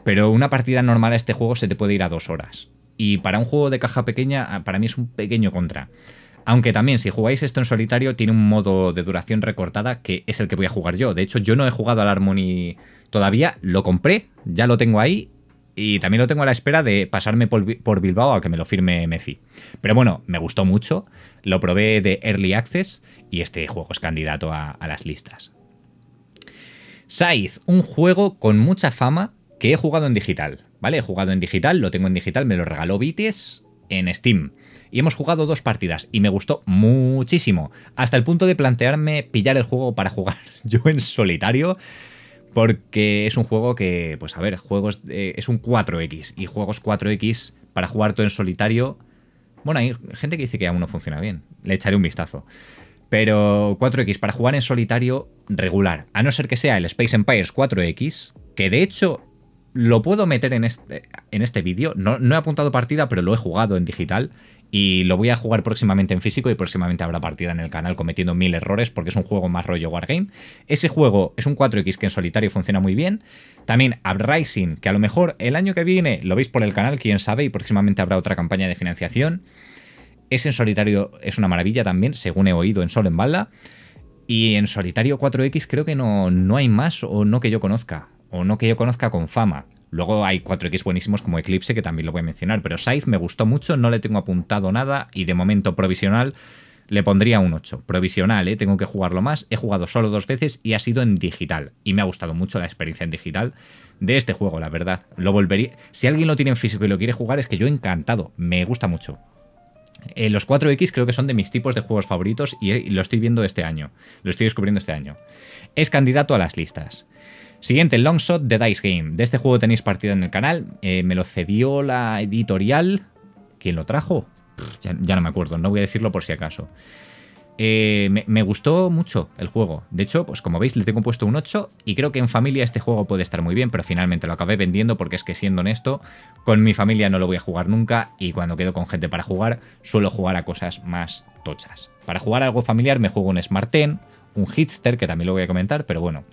Pero una partida normal a este juego se te puede ir a dos horas. Y para un juego de caja pequeña, ah, para mí es un pequeño contra. Aunque también, si jugáis esto en solitario, tiene un modo de duración recortada que es el que voy a jugar yo. De hecho, yo no he jugado al Harmony todavía, lo compré, ya lo tengo ahí y también lo tengo a la espera de pasarme por, Bilbao a que me lo firme Mefi. Pero bueno, me gustó mucho, lo probé de Early Access y este juego es candidato a las listas. Scythe, un juego con mucha fama que he jugado en digital, ¿vale? He jugado en digital, lo tengo en digital, me lo regaló Vites en Steam. Y hemos jugado dos partidas y me gustó muchísimo, hasta el punto de plantearme pillar el juego para jugar yo en solitario porque es un juego que, pues a ver, juegos es un 4X y juegos 4X para jugar todo en solitario. Bueno, hay gente que dice que aún no funciona bien. Le echaré un vistazo. Pero 4X para jugar en solitario regular, a no ser que sea el Space Empires 4X, que de hecho lo puedo meter en este, en este vídeo. No, no he apuntado partida, pero lo he jugado en digital y lo voy a jugar próximamente en físico y próximamente habrá partida en el canal cometiendo mil errores porque es un juego más rollo wargame. Ese juego es un 4X que en solitario funciona muy bien. También Uprising, que a lo mejor el año que viene lo veis por el canal, quién sabe, y próximamente habrá otra campaña de financiación. Es en solitario, es una maravilla también, según he oído en Sol en Balda. Y en solitario 4X creo que no, no hay más o no que yo conozca, o no que yo conozca con fama. Luego hay 4X buenísimos como Eclipse, que también lo voy a mencionar, pero Scythe me gustó mucho, no le tengo apuntado nada y de momento provisional le pondría un 8. Provisional, ¿eh? tengo que jugarlo más. He jugado solo dos veces y ha sido en digital. Y me ha gustado mucho la experiencia en digital de este juego, la verdad. Lo volvería. Si alguien lo tiene en físico y lo quiere jugar, es que yo encantado. Me gusta mucho. Eh, los 4X creo que son de mis tipos de juegos favoritos eh, y, lo estoy viendo este año. Lo estoy descubriendo este año. Es candidato a las listas. Siguiente, Longshot long shot de Dice Game. De este juego tenéis partida en el canal. Eh, me lo cedió la editorial. ¿Quién lo trajo? ya, no me acuerdo, no voy a decirlo por si acaso. Eh, me, gustó mucho el juego. De hecho, pues como veis, le tengo puesto un 8 y creo que en familia este juego puede estar muy bien, pero finalmente lo acabé vendiendo porque es que siendo honesto, con mi familia no lo voy a jugar nunca y cuando quedo con gente para jugar, suelo jugar a cosas más tochas. Para jugar algo familiar me juego un Smart un Hitster, que también lo voy a comentar, pero bueno.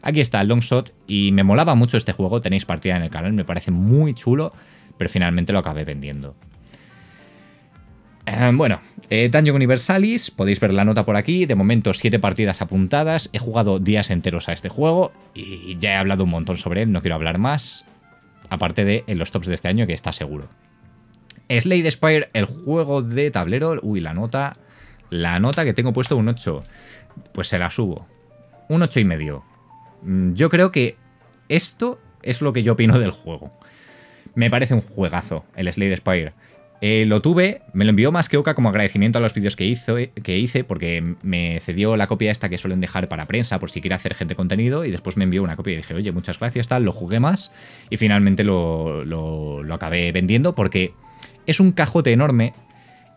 Aquí está el Longshot y me molaba mucho este juego, tenéis partida en el canal, me parece muy chulo, pero finalmente lo acabé vendiendo. Em, bueno, eh, Dungeon Universalis, podéis ver la nota por aquí, de momento 7 partidas apuntadas, he jugado días enteros a este juego y ya he hablado un montón sobre él, no quiero hablar más, aparte de en los tops de este año que está seguro. Slade Spire, el juego de tablero, uy, la nota, la nota que tengo puesto un 8, pues se la subo, un 8 y medio. Mm, yo creo que esto es lo que yo opino del juego. Me parece un juegazo el Slade Spire. Eh, lo tuve, me lo envió más que Oca como agradecimiento a los vídeos que, hizo, eh, que hice, porque me cedió la copia esta que suelen dejar para prensa por si quiere hacer gente contenido, y después me envió una copia y dije, oye, muchas gracias, tal, lo jugué más, y finalmente lo, lo, lo acabé vendiendo porque es un cajote enorme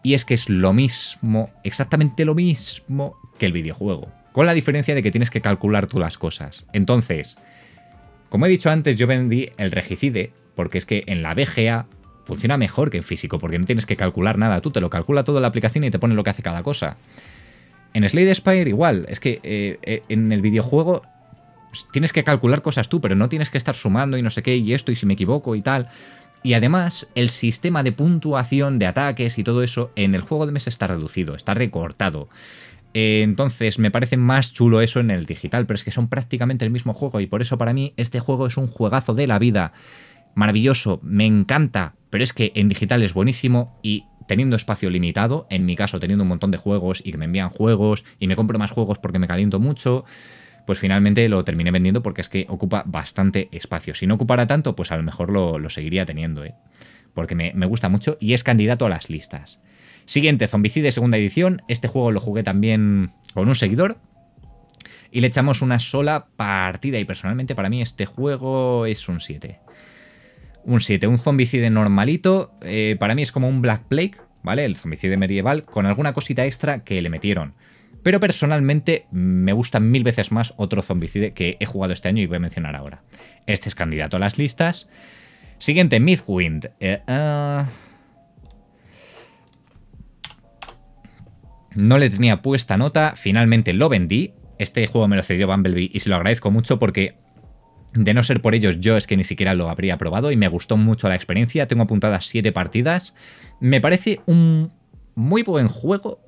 y es que es lo mismo, exactamente lo mismo que el videojuego, con la diferencia de que tienes que calcular tú las cosas. Entonces, como he dicho antes, yo vendí el Regicide, porque es que en la BGA funciona mejor que en físico, porque no tienes que calcular nada, tú te lo calcula toda la aplicación y te pone lo que hace cada cosa. En Slade Spire igual, es que eh, eh, en el videojuego pues, tienes que calcular cosas tú, pero no tienes que estar sumando y no sé qué, y esto, y si me equivoco y tal. Y además, el sistema de puntuación de ataques y todo eso en el juego de mesa está reducido, está recortado. Eh, entonces, me parece más chulo eso en el digital, pero es que son prácticamente el mismo juego y por eso para mí este juego es un juegazo de la vida maravilloso, me encanta, pero es que en digital es buenísimo y teniendo espacio limitado, en mi caso teniendo un montón de juegos y que me envían juegos y me compro más juegos porque me caliento mucho, pues finalmente lo terminé vendiendo porque es que ocupa bastante espacio. Si no ocupara tanto, pues a lo mejor lo, seguiría teniendo, ¿eh? porque me, gusta mucho y es candidato a las listas. Siguiente, Zombicide segunda edición. Este juego lo jugué también con un seguidor, y le echamos una sola partida. Y personalmente para mí este juego es un 7. Un 7, un zombicide normalito, eh, para mí es como un Black Plague, ¿vale? El zombicide medieval, con alguna cosita extra que le metieron. Pero personalmente me gusta mil veces más otro zombicide que he jugado este año y voy a mencionar ahora. Este es candidato a las listas. Siguiente, Midwind. Eh, ah. No le tenía puesta nota, finalmente lo vendí. Este juego me lo cedió Bumblebee y se lo agradezco mucho porque de no ser por ellos, yo es que ni siquiera lo habría probado y me gustó mucho la experiencia. Tengo apuntadas 7 partidas. Me parece un muy buen juego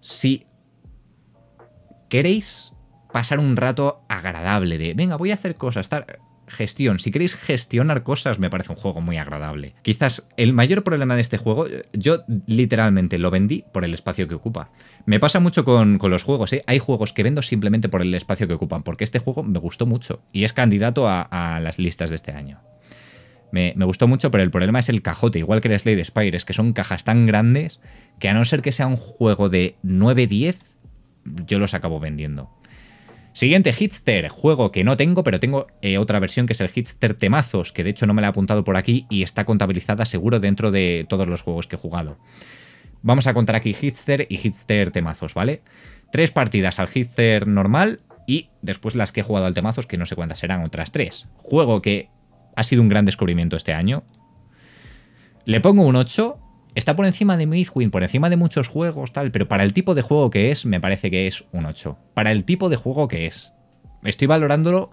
si queréis pasar un rato agradable de, venga, voy a hacer cosas, gestión. Si queréis gestionar cosas, me parece un juego muy agradable. Quizás el mayor problema de este juego, yo literalmente lo vendí por el espacio que ocupa. Me pasa mucho con, los juegos, ¿eh? Hay juegos que vendo simplemente por el espacio que ocupan, porque este juego me gustó mucho y es candidato a, las listas de este año. Me, gustó mucho, pero el problema es el cajote, igual que las Slade Spire, es que son cajas tan grandes que a no ser que sea un juego de 9-10, yo los acabo vendiendo. Siguiente, Hitster, juego que no tengo, pero tengo eh, otra versión que es el Hitster Temazos, que de hecho no me la he apuntado por aquí y está contabilizada seguro dentro de todos los juegos que he jugado. Vamos a contar aquí Hitster y Hitster Temazos, ¿vale? Tres partidas al Hitster normal y después las que he jugado al Temazos, que no sé cuántas serán, otras tres. Juego que ha sido un gran descubrimiento este año. Le pongo un 8 Está por encima de Midwin, por encima de muchos juegos, tal, pero para el tipo de juego que es, me parece que es un 8. Para el tipo de juego que es. Estoy valorándolo.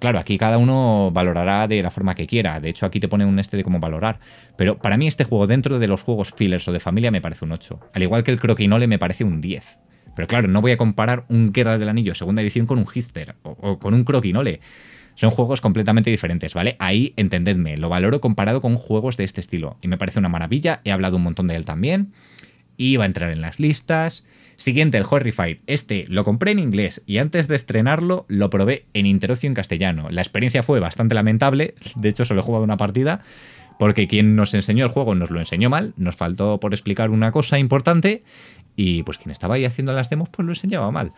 Claro, aquí cada uno valorará de la forma que quiera. De hecho, aquí te pone un este de cómo valorar. Pero para mí este juego, dentro de los juegos fillers o de familia, me parece un 8. Al igual que el Croquinole me parece un 10. Pero claro, no voy a comparar un Guerra del Anillo segunda edición con un Hister o, o con un Croquinole. Son juegos completamente diferentes, ¿vale? Ahí entendedme, lo valoro comparado con juegos de este estilo. Y me parece una maravilla, he hablado un montón de él también. Iba a entrar en las listas. Siguiente, el Horrified. Este lo compré en inglés y antes de estrenarlo lo probé en interocio en castellano. La experiencia fue bastante lamentable, de hecho solo he jugado una partida, porque quien nos enseñó el juego nos lo enseñó mal, nos faltó por explicar una cosa importante y pues quien estaba ahí haciendo las demos pues lo enseñaba mal.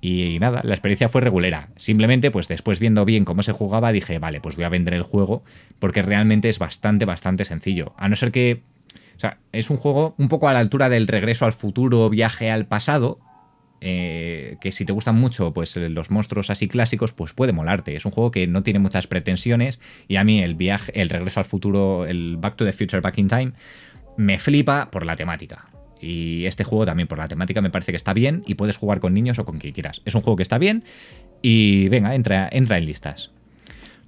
Y nada, la experiencia fue regulera. Simplemente, pues después viendo bien cómo se jugaba, dije, vale, pues voy a vender el juego, porque realmente es bastante, bastante sencillo. A no ser que. O sea, es un juego un poco a la altura del regreso al futuro, viaje al pasado. Eh, que si te gustan mucho pues los monstruos así clásicos pues puede molarte es un juego que no tiene muchas pretensiones y a mí el viaje el regreso al futuro el Back to the Future Back in Time me flipa por la temática y este juego también, por la temática, me parece que está bien y puedes jugar con niños o con quien quieras. Es un juego que está bien y venga, entra, entra en listas.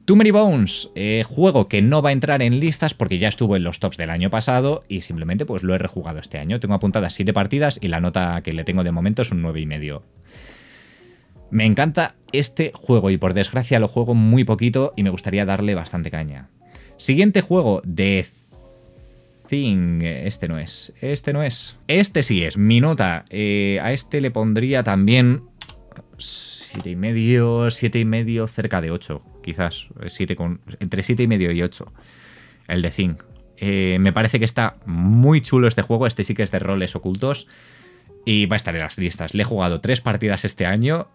Too Many Bones, eh, juego que no va a entrar en listas porque ya estuvo en los tops del año pasado y simplemente pues lo he rejugado este año. Tengo apuntadas 7 partidas y la nota que le tengo de momento es un 9,5. Me encanta este juego y por desgracia lo juego muy poquito y me gustaría darle bastante caña. Siguiente juego de este no es. Este no es. Este sí es. Mi nota. Eh, a este le pondría también... Siete y medio, siete y medio, cerca de 8, quizás. Siete entre 7 y medio y 8. El de Zing eh, me parece que está muy chulo este juego. Este sí que es de roles ocultos. Y va a estar en las listas. Le he jugado 3 partidas este año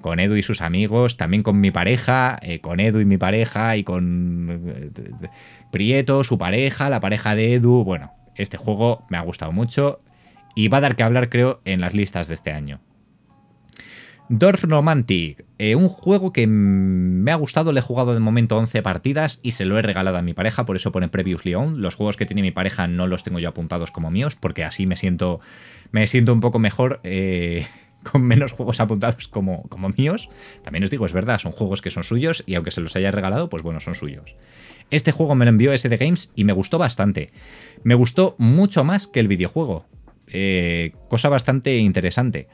con, Edu y sus amigos, también con mi pareja, eh, con Edu y mi pareja, y con eh, Prieto, su pareja, la pareja de Edu. Bueno, este juego me ha gustado mucho y va a dar que hablar, creo, en las listas de este año. Dorf Romantic, eh, un juego que me ha gustado, le he jugado de momento 11 partidas y se lo he regalado a mi pareja, por eso pone Previously Leon. Los juegos que tiene mi pareja no los tengo yo apuntados como míos, porque así me siento, me siento un poco mejor con menos juegos apuntados como, como míos. También os digo, es verdad, son juegos que son suyos y aunque se los haya regalado, pues bueno, son suyos. Este juego me lo envió SD Games y me gustó bastante. Me gustó mucho más que el videojuego. Eh, cosa bastante interesante.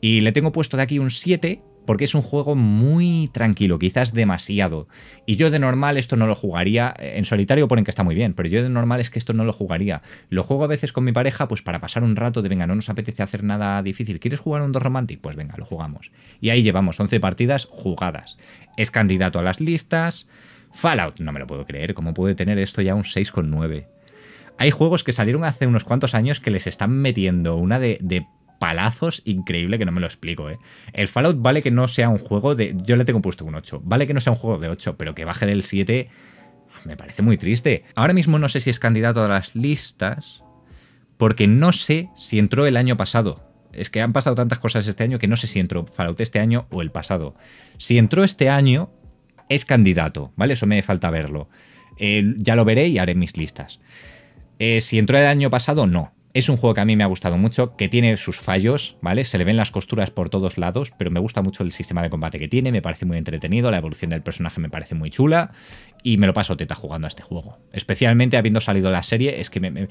Y le tengo puesto de aquí un 7 porque es un juego muy tranquilo, quizás demasiado. Y yo de normal esto no lo jugaría, eh, en solitario ponen que está muy bien, pero yo de normal es que esto no lo jugaría. Lo juego a veces con mi pareja, pues para pasar un rato de, venga, no nos apetece hacer nada difícil, ¿quieres jugar un 2 Romantic? Pues venga, lo jugamos. Y ahí llevamos 11 partidas jugadas. Es candidato a las listas. Fallout, no me lo puedo creer, ¿cómo puede tener esto ya un 6,9? Hay juegos que salieron hace unos cuantos años que les están metiendo una de, de palazos increíble que no me lo explico, ¿eh? El Fallout vale que no sea un juego de... Yo le tengo puesto un 8. Vale que no sea un juego de 8, pero que baje del 7 me parece muy triste. Ahora mismo no sé si es candidato a las listas porque no sé si entró el año pasado. Es que han pasado tantas cosas este año que no sé si entró Fallout este año o el pasado. Si entró este año, es candidato, ¿vale? Eso me falta verlo. Eh, ya lo veré y haré mis listas. Eh, si entró el año pasado, no. Es un juego que a mí me ha gustado mucho, que tiene sus fallos, ¿vale? Se le ven las costuras por todos lados, pero me gusta mucho el sistema de combate que tiene, me parece muy entretenido, la evolución del personaje me parece muy chula y me lo paso teta jugando a este juego. Especialmente habiendo salido la serie, es que me...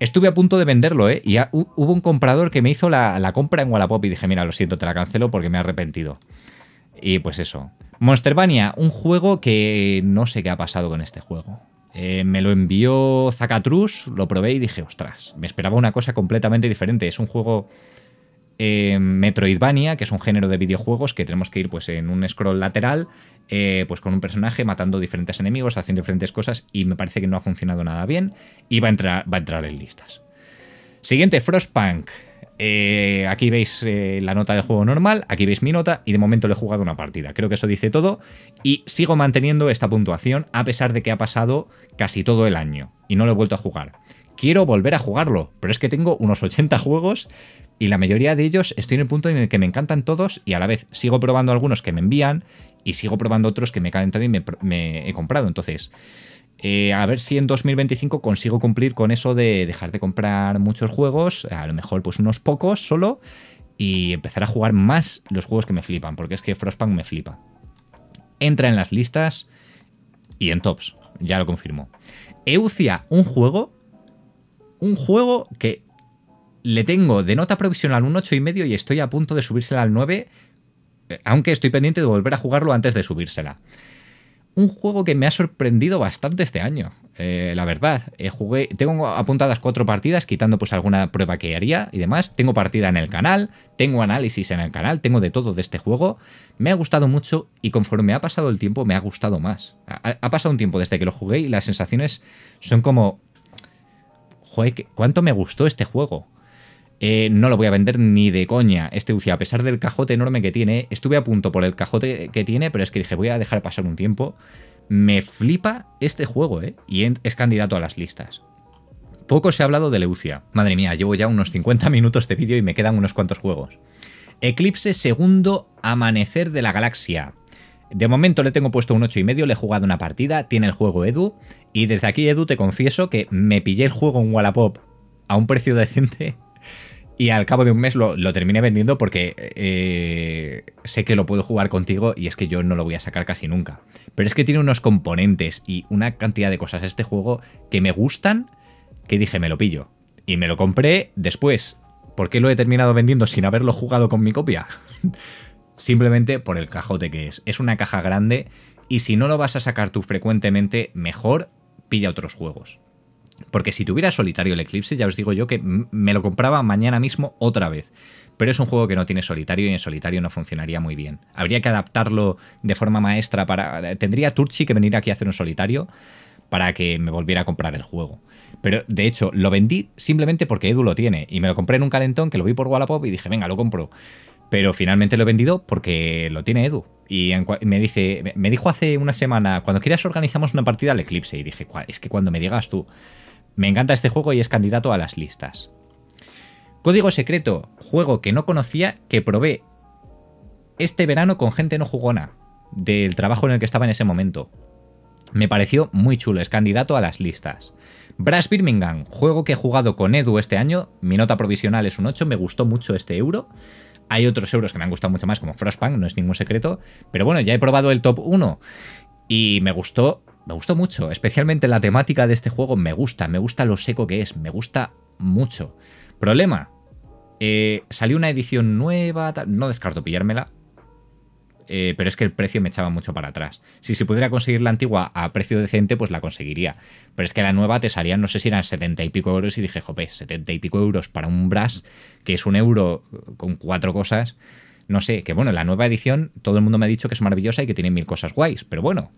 Estuve a punto de venderlo, ¿eh? Y hubo un comprador que me hizo la, compra en Wallapop y dije, mira, lo siento, te la cancelo porque me he arrepentido. Y pues eso. Monstervania, un juego que no sé qué ha pasado con este juego. Eh, me lo envió Zacatrus, lo probé y dije, ostras, me esperaba una cosa completamente diferente. Es un juego eh, Metroidvania, que es un género de videojuegos que tenemos que ir pues, en un scroll lateral, eh, pues con un personaje matando diferentes enemigos, haciendo diferentes cosas, y me parece que no ha funcionado nada bien, y a entrar, va a entrar en listas. Siguiente, Frostpunk. Eh, aquí veis eh, la nota de juego normal, aquí veis mi nota y de momento le he jugado una partida. Creo que eso dice todo y sigo manteniendo esta puntuación a pesar de que ha pasado casi todo el año y no lo he vuelto a jugar. Quiero volver a jugarlo, pero es que tengo unos 80 juegos y la mayoría de ellos estoy en el punto en el que me encantan todos y a la vez sigo probando algunos que me envían y sigo probando otros que me he calentado y me he comprado. Entonces... Eh, a ver si en 2025 consigo cumplir con eso de dejar de comprar muchos juegos, a lo mejor pues unos pocos solo, y empezar a jugar más los juegos que me flipan, porque es que Frostpunk me flipa. Entra en las listas y en tops, ya lo confirmo. Eucia, un juego, un juego que le tengo de nota provisional un 8,5 y estoy a punto de subírsela al 9, eh, aunque estoy pendiente de volver a jugarlo antes de subírsela un juego que me ha sorprendido bastante este año. Eh, la verdad, eh, jugué, tengo apuntadas cuatro partidas, quitando pues alguna prueba que haría y demás. Tengo partida en el canal, tengo análisis en el canal, tengo de todo de este juego. Me ha gustado mucho y conforme ha pasado el tiempo me ha gustado más. Ha, ha pasado un tiempo desde que lo jugué y las sensaciones son como... Joder, ¿cuánto me gustó este juego? Eh, no lo voy a vender ni de coña. Este UCI, a pesar del cajote enorme que tiene, estuve a punto por el cajote que tiene, pero es que dije, voy a dejar pasar un tiempo. Me flipa este juego, ¿eh? Y es candidato a las listas. Poco se ha hablado de Leucia. Madre mía, llevo ya unos 50 minutos de vídeo y me quedan unos cuantos juegos. Eclipse segundo amanecer de la galaxia. De momento le tengo puesto un 8,5, y medio, le he jugado una partida, tiene el juego Edu y desde aquí Edu te confieso que me pillé el juego en Wallapop a un precio decente y al cabo de un mes lo, terminé vendiendo porque eh, sé que lo puedo jugar contigo y es que yo no lo voy a sacar casi nunca. Pero es que tiene unos componentes y una cantidad de cosas a este juego que me gustan que dije me lo pillo. Y me lo compré después. ¿Por qué lo he terminado vendiendo sin haberlo jugado con mi copia? Simplemente por el cajote que es. Es una caja grande y si no lo vas a sacar tú frecuentemente, mejor pilla otros juegos. Porque si tuviera solitario el Eclipse, ya os digo yo que me lo compraba mañana mismo otra vez. Pero es un juego que no tiene solitario y en solitario no funcionaría muy bien. Habría que adaptarlo de forma maestra para... Tendría Turchi que venir aquí a hacer un solitario para que me volviera a comprar el juego. Pero de hecho, lo vendí simplemente porque Edu lo tiene. Y me lo compré en un calentón que lo vi por Wallapop y dije, venga, lo compro. Pero finalmente lo he vendido porque lo tiene Edu. Y me dice, me dijo hace una semana, cuando quieras organizamos una partida al Eclipse. Y dije, es que cuando me digas tú. Me encanta este juego y es candidato a las listas. Código Secreto, juego que no conocía, que probé este verano con gente no jugona, del trabajo en el que estaba en ese momento. Me pareció muy chulo, es candidato a las listas. Brass Birmingham, juego que he jugado con Edu este año, mi nota provisional es un 8, me gustó mucho este euro. Hay otros euros que me han gustado mucho más, como Frostpunk, no es ningún secreto, pero bueno, ya he probado el top 1 y me gustó me gustó mucho, especialmente la temática de este juego me gusta, me gusta lo seco que es, me gusta mucho. Problema, eh, salió una edición nueva, no descarto pillármela, eh, pero es que el precio me echaba mucho para atrás. Si se pudiera conseguir la antigua a precio decente, pues la conseguiría. Pero es que la nueva te salía no sé si eran 70 y pico euros, y dije, jope, 70 y pico euros para un brass, que es un euro con cuatro cosas. No sé, que bueno, la nueva edición, todo el mundo me ha dicho que es maravillosa y que tiene mil cosas guays, pero bueno.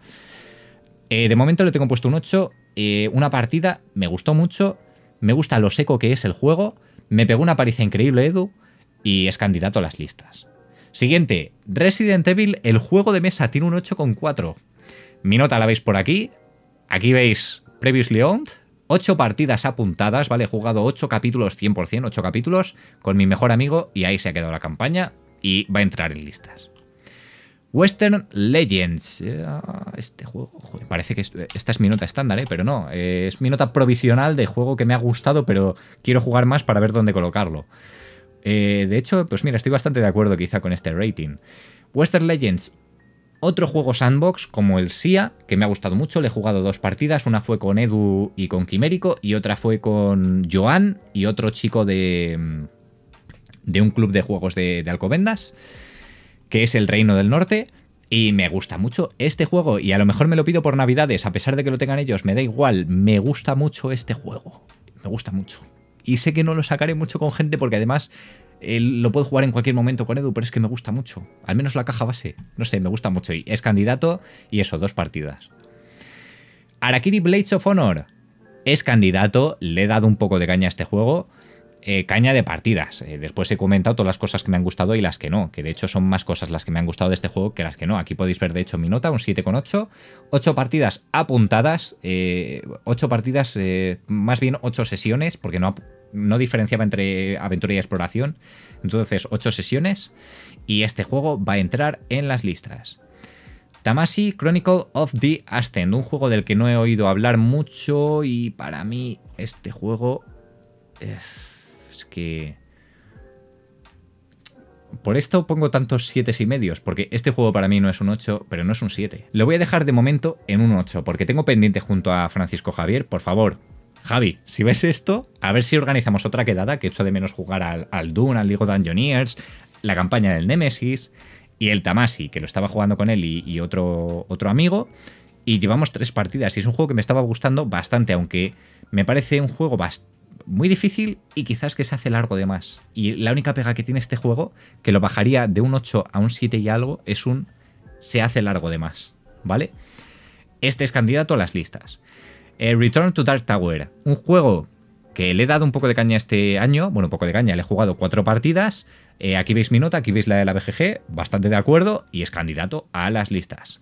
Eh, de momento le tengo puesto un 8, eh, una partida, me gustó mucho, me gusta lo seco que es el juego, me pegó una paliza increíble Edu y es candidato a las listas. Siguiente, Resident Evil, el juego de mesa, tiene un 8,4. Mi nota la veis por aquí, aquí veis Previously Owned, 8 partidas apuntadas, ¿vale? He jugado 8 capítulos, 100%, 8 capítulos, con mi mejor amigo y ahí se ha quedado la campaña y va a entrar en listas. Western Legends. Eh, ah, este juego, parece que esta es mi nota estándar, eh, pero no. Eh, es mi nota provisional de juego que me ha gustado, pero quiero jugar más para ver dónde colocarlo. de hecho, pues mira, estoy bastante de acuerdo quizá con este rating. Western Legends, otro juego sandbox como el SIA, que me ha gustado mucho. Le he jugado dos partidas. Una fue con Edu y con Quimérico, y otra fue con Joan y otro chico de, mm, de un club de juegos de, de Alcobendas que es el Reino del Norte. Y me gusta mucho este juego. Y a lo mejor me lo pido por Navidades, a pesar de que lo tengan ellos, me da igual. Me gusta mucho este juego. Me gusta mucho. Y sé que no lo sacaré mucho con gente porque además eh, lo puedo jugar en cualquier momento con Edu, pero es que me gusta mucho. Al menos la caja base. No sé, me gusta mucho. Y es candidato y eso, dos partidas. Arakiri Blades of Honor. Es candidato, le he dado un poco de caña a este juego. Eh, caña de partidas. Eh, después he comentado todas las cosas que me han gustado y las que no, que de hecho son más cosas las que me han gustado de este juego que las que no. Aquí podéis ver de hecho mi nota, un 7,8, 8 partidas apuntadas, 8 eh, partidas, más bien 8 sesiones, porque no, no diferenciaba entre aventura y exploración. Entonces, 8 sesiones y este juego va a entrar en las listas. Tamasi Chronicle of the Ascend, un juego del que no he oído hablar mucho y para mí este juego... Es pues que... Por esto pongo tantos 7 y medios, porque este juego para mí no es un 8, pero no es un 7. Lo voy a dejar de momento en un 8, porque tengo pendiente junto a Francisco Javier, por favor. Javi, si ves esto, a ver si organizamos otra quedada, que echo de menos jugar al, al Dune, al League of Dungeoneers, la campaña del Nemesis y el Tamasi, que lo estaba jugando con él y, otro, otro amigo. Y llevamos tres partidas y es un juego que me estaba gustando bastante, aunque me parece un juego bastante muy difícil y quizás que se hace largo de más. Y la única pega que tiene este juego, que lo bajaría de un 8 a un 7 y algo, es un se hace largo de más, ¿vale? Este es candidato a las listas. Eh, Return to Dark Tower, un juego que le he dado un poco de caña este año, bueno, un poco de caña, le he jugado cuatro partidas, eh, aquí veis mi nota, aquí veis la de la BGG, bastante de acuerdo y es candidato a las listas.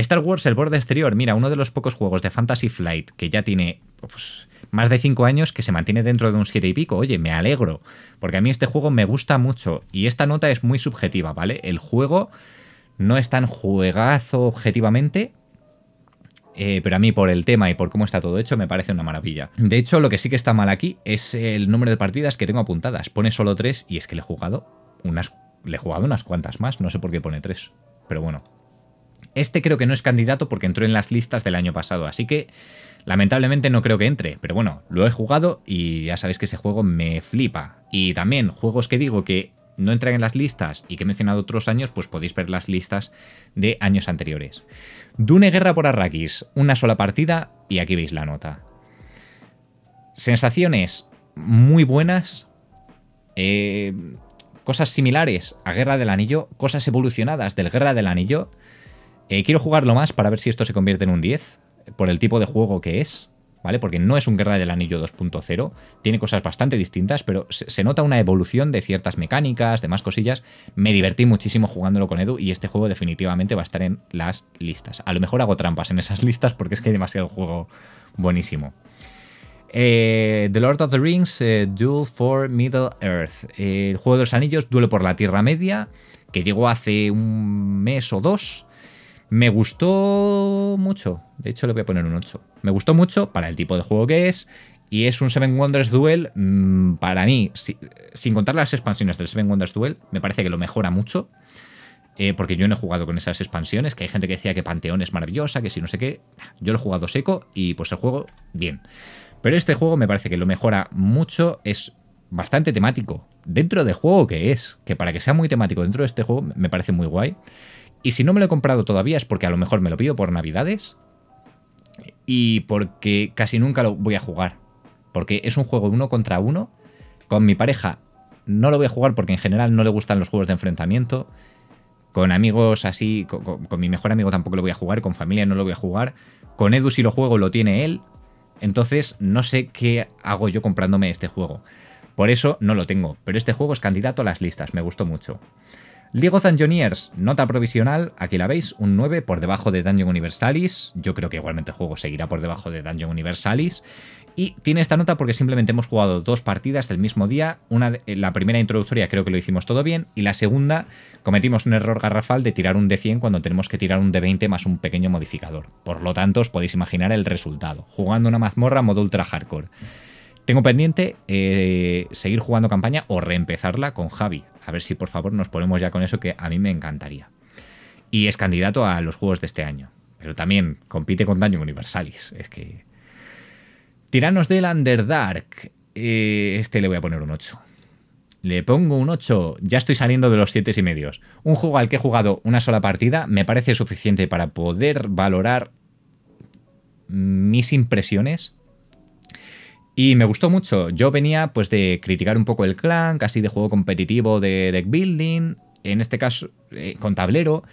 Star Wars, el borde exterior, mira, uno de los pocos juegos de Fantasy Flight que ya tiene pues, más de 5 años que se mantiene dentro de un 7 y pico. Oye, me alegro, porque a mí este juego me gusta mucho y esta nota es muy subjetiva, ¿vale? El juego no es tan juegazo objetivamente, eh, pero a mí por el tema y por cómo está todo hecho me parece una maravilla. De hecho, lo que sí que está mal aquí es el número de partidas que tengo apuntadas. Pone solo tres y es que le he jugado unas, le he jugado unas cuantas más, no sé por qué pone tres, pero bueno, este creo que no es candidato porque entró en las listas del año pasado, así que lamentablemente no creo que entre, pero bueno, lo he jugado y ya sabéis que ese juego me flipa. Y también juegos que digo que no entran en las listas y que he mencionado otros años, pues podéis ver las listas de años anteriores. Dune Guerra por Arrakis, una sola partida y aquí veis la nota. Sensaciones muy buenas, eh, cosas similares a Guerra del Anillo, cosas evolucionadas del Guerra del Anillo, eh, quiero jugarlo más para ver si esto se convierte en un 10, por el tipo de juego que es, ¿vale? Porque no es un Guerra del Anillo 2.0, tiene cosas bastante distintas, pero se, nota una evolución de ciertas mecánicas, de más cosillas. Me divertí muchísimo jugándolo con Edu y este juego definitivamente va a estar en las listas. A lo mejor hago trampas en esas listas porque es que hay demasiado juego buenísimo. Eh, the Lord of the Rings, eh, Duel for Middle Earth. el juego de los anillos, duelo por la Tierra Media, que llegó hace un mes o dos me gustó mucho. De hecho, le voy a poner un 8. Me gustó mucho para el tipo de juego que es. Y es un Seven Wonders Duel, mm, para mí, sin contar las expansiones del Seven Wonders Duel, me parece que lo mejora mucho. Eh, porque yo no he jugado con esas expansiones, que hay gente que decía que Panteón es maravillosa, que si no sé qué. Yo lo he jugado seco y pues el juego, bien. Pero este juego me parece que lo mejora mucho, es bastante temático. Dentro del juego que es, que para que sea muy temático dentro de este juego me parece muy guay. Y si no me lo he comprado todavía es porque a lo mejor me lo pido por Navidades y porque casi nunca lo voy a jugar. Porque es un juego uno contra uno. Con mi pareja no lo voy a jugar porque en general no le gustan los juegos de enfrentamiento. Con amigos así, con, mi mejor amigo tampoco lo voy a jugar, con familia no lo voy a jugar. Con Edu si lo juego lo tiene él. Entonces no sé qué hago yo comprándome este juego. Por eso no lo tengo, pero este juego es candidato a las listas, me gustó mucho. Diego of nota provisional, aquí la veis, un 9 por debajo de Dungeon Universalis. Yo creo que igualmente el juego seguirá por debajo de Dungeon Universalis. Y tiene esta nota porque simplemente hemos jugado dos partidas del mismo día. Una la primera introductoria creo que lo hicimos todo bien. Y la segunda cometimos un error garrafal de tirar un D100 cuando tenemos que tirar un D20 más un pequeño modificador. Por lo tanto, os podéis imaginar el resultado. Jugando una mazmorra modo ultra hardcore. Tengo pendiente eh, seguir jugando campaña o reempezarla con Javi. A ver si por favor nos ponemos ya con eso que a mí me encantaría. Y es candidato a los juegos de este año. Pero también compite con Daño Universalis. Es que... Tiranos del Underdark. Eh, este le voy a poner un 8. Le pongo un 8. Ya estoy saliendo de los 7 y medios. Un juego al que he jugado una sola partida me parece suficiente para poder valorar mis impresiones y me gustó mucho. Yo venía pues de criticar un poco el clan, casi de juego competitivo de deck building, en este caso eh, con tablero.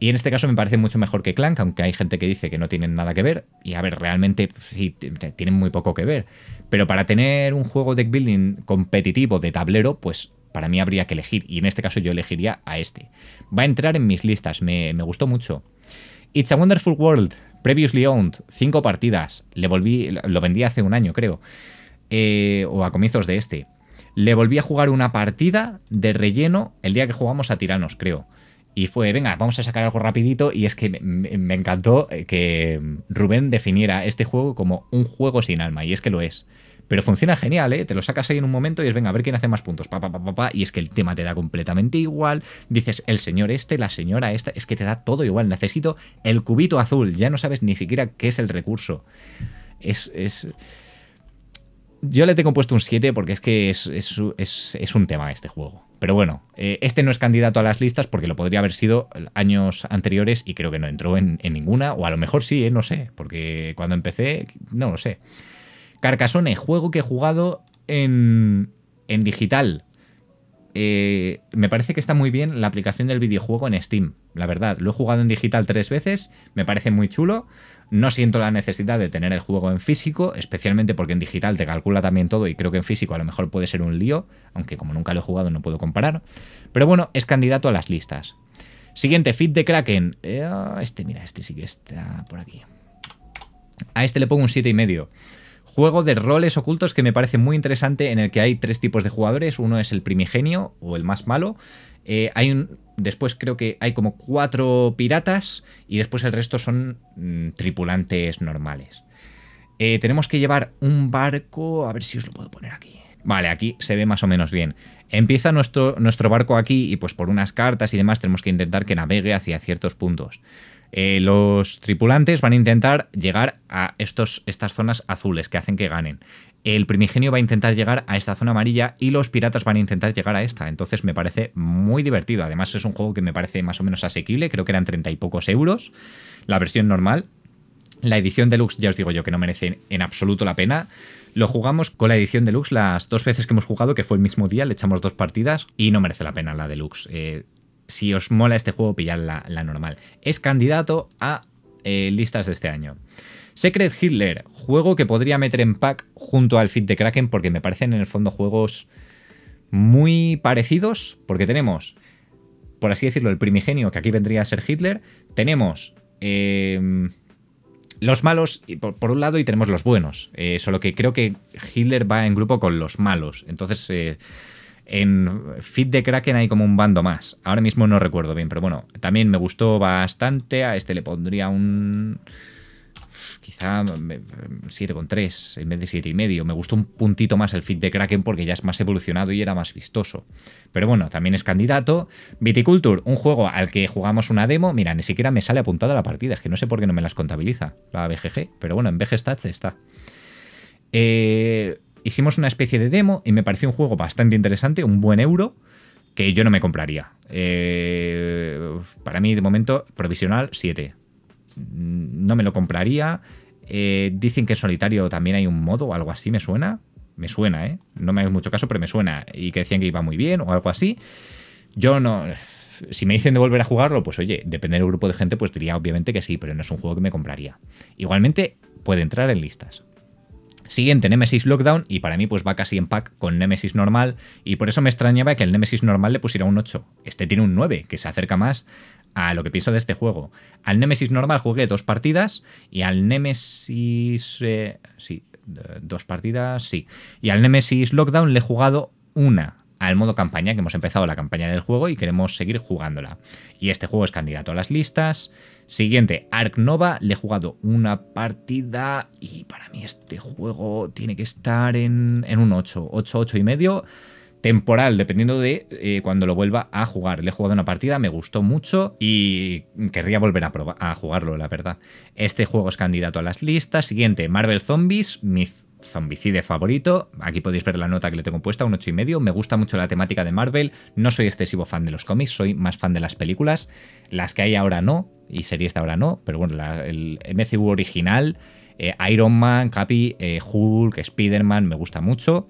Y en este caso me parece mucho mejor que Clank, aunque hay gente que dice que no tienen nada que ver. Y a ver, realmente pues, sí, tienen muy poco que ver. Pero para tener un juego deck building competitivo de tablero, pues para mí habría que elegir. Y en este caso yo elegiría a este. Va a entrar en mis listas, me, me gustó mucho. It's a Wonderful World Previously Owned, cinco partidas. Le volví, lo vendí hace un año, creo. Eh, o a comienzos de este. Le volví a jugar una partida de relleno el día que jugamos a Tiranos, creo. Y fue, venga, vamos a sacar algo rapidito. Y es que me, me encantó eh, que Rubén definiera este juego como un juego sin alma. Y es que lo es. Pero funciona genial, ¿eh? Te lo sacas ahí en un momento y es, venga, a ver quién hace más puntos. Pa, pa, y es que el tema te da completamente igual. Dices, el señor este, la señora esta, es que te da todo igual. Necesito el cubito azul. Ya no sabes ni siquiera qué es el recurso. Es. es... Yo le tengo puesto un 7 porque es que es, un tema este juego. Pero bueno, eh, este no es candidato a las listas porque lo podría haber sido años anteriores y creo que no entró en, en ninguna. O a lo mejor sí, eh, no sé. Porque cuando empecé, no lo sé. Carcasone, juego que he jugado en, digital. Eh, me parece que está muy bien la aplicación del videojuego en Steam, la verdad. Lo he jugado en digital tres veces, me parece muy chulo. No siento la necesidad de tener el juego en físico, especialmente porque en digital te calcula también todo y creo que en físico a lo mejor puede ser un lío, aunque como nunca lo he jugado no puedo comparar. Pero bueno, es candidato a las listas. Siguiente, Fit de Kraken. Eh, este, mira, este sí que está por aquí. A este le pongo un 7,5 juego de roles ocultos que me parece muy interesante en el que hay tres tipos de jugadores. Uno es el primigenio o el más malo. Eh, hay un, después creo que hay como cuatro piratas y después el resto son mm, tripulantes normales. Eh, tenemos que llevar un barco, a ver si os lo puedo poner aquí. Vale, aquí se ve más o menos bien. Empieza nuestro, nuestro barco aquí y pues por unas cartas y demás tenemos que intentar que navegue hacia ciertos puntos. Eh, los tripulantes van a intentar llegar a estos, estas zonas azules que hacen que ganen. El primigenio va a intentar llegar a esta zona amarilla y los piratas van a intentar llegar a esta. Entonces me parece muy divertido. Además es un juego que me parece más o menos asequible. Creo que eran treinta y pocos euros la versión normal. La edición deluxe ya os digo yo que no merece en absoluto la pena. Lo jugamos con la edición deluxe las dos veces que hemos jugado, que fue el mismo día, le echamos dos partidas y no merece la pena la deluxe. Eh, si os mola este juego, pillad la, normal. Es candidato a eh, listas de este año. Secret Hitler, juego que podría meter en pack junto al Fit de Kraken porque me parecen en el fondo juegos muy parecidos porque tenemos, por así decirlo, el primigenio que aquí vendría a ser Hitler, tenemos em, los malos por, un lado y tenemos los buenos, eh, solo que creo que Hitler va en grupo con los malos, entonces eh, en Fit de Kraken hay como un bando más. Ahora mismo no recuerdo bien, pero bueno, también me gustó bastante. A este le pondría un. Quizá 7,3 en vez de 7,5. Me gustó un puntito más el Fit de Kraken porque ya es más evolucionado y era más vistoso. Pero bueno, también es candidato. Viticulture, un juego al que jugamos una demo. Mira, ni siquiera me sale apuntada la partida. Es que no sé por qué no me las contabiliza la BGG. Pero bueno, en BG Stats está. Eh hicimos una especie de demo y me pareció un juego bastante interesante, un buen euro, que yo no me compraría. Eh, para mí, de momento, provisional 7. Mm, no me lo compraría. Eh, dicen que en solitario también hay un modo o algo así, me suena. Me suena, ¿eh? No me hagas mucho caso, pero me suena. Y que decían que iba muy bien o algo así. Yo no. Si me dicen de volver a jugarlo, pues oye, depende del grupo de gente, pues diría obviamente que sí, pero no es un juego que me compraría. Igualmente, puede entrar en listas. Siguiente, Nemesis Lockdown, y para mí pues va casi en pack con Nemesis normal, y por eso me extrañaba que el Nemesis normal le pusiera un 8. Este tiene un 9, que se acerca más a lo que pienso de este juego. Al Nemesis normal jugué dos partidas, y al Nemesis... Eh, sí, dos partidas, sí. Y al Nemesis Lockdown le he jugado una al modo campaña, que hemos empezado la campaña del juego y queremos seguir jugándola. Y este juego es candidato a las listas, Siguiente, Ark Nova, le he jugado una partida y para mí este juego tiene que estar en, un 8, 8, 8 y medio temporal, dependiendo de eh, cuando lo vuelva a jugar. Le he jugado una partida, me gustó mucho y querría volver a, jugarlo, la verdad. Este juego es candidato a las listas. Siguiente, Marvel Zombies, Myth zombicide favorito. Aquí podéis ver la nota que le tengo puesta, un y medio. Me gusta mucho la temática de Marvel. No soy excesivo fan de los cómics, soy más fan de las películas. Las que hay ahora no, y series de ahora no, pero bueno, el MCU original, eh, Iron Man, Capi, eh, Hulk, Spider-Man, me gusta mucho.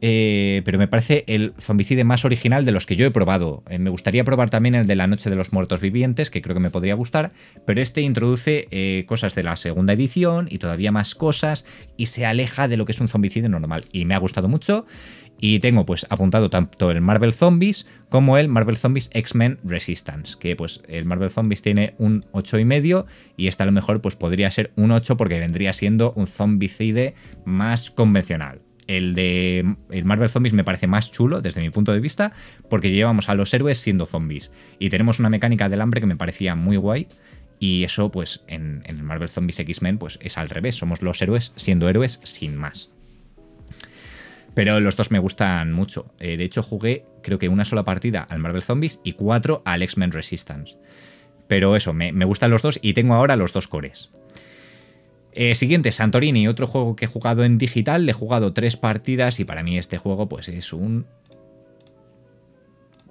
Eh, pero me parece el zombicide más original de los que yo he probado. Eh, me gustaría probar también el de la Noche de los Muertos Vivientes, que creo que me podría gustar, pero este introduce eh, cosas de la segunda edición y todavía más cosas y se aleja de lo que es un zombicide normal. Y me ha gustado mucho y tengo pues apuntado tanto el Marvel Zombies como el Marvel Zombies X-Men Resistance, que pues el Marvel Zombies tiene un 8,5 y este a lo mejor pues podría ser un 8 porque vendría siendo un zombicide más convencional. El de el Marvel Zombies me parece más chulo desde mi punto de vista porque llevamos a los héroes siendo zombies y tenemos una mecánica del hambre que me parecía muy guay y eso pues en, el Marvel Zombies X-Men pues es al revés, somos los héroes siendo héroes sin más. Pero los dos me gustan mucho. Eh, de hecho jugué creo que una sola partida al Marvel Zombies y cuatro al X-Men Resistance. Pero eso, me, gustan los dos y tengo ahora los dos cores. Eh, siguiente, Santorini, otro juego que he jugado en digital, le he jugado tres partidas y para mí este juego pues es un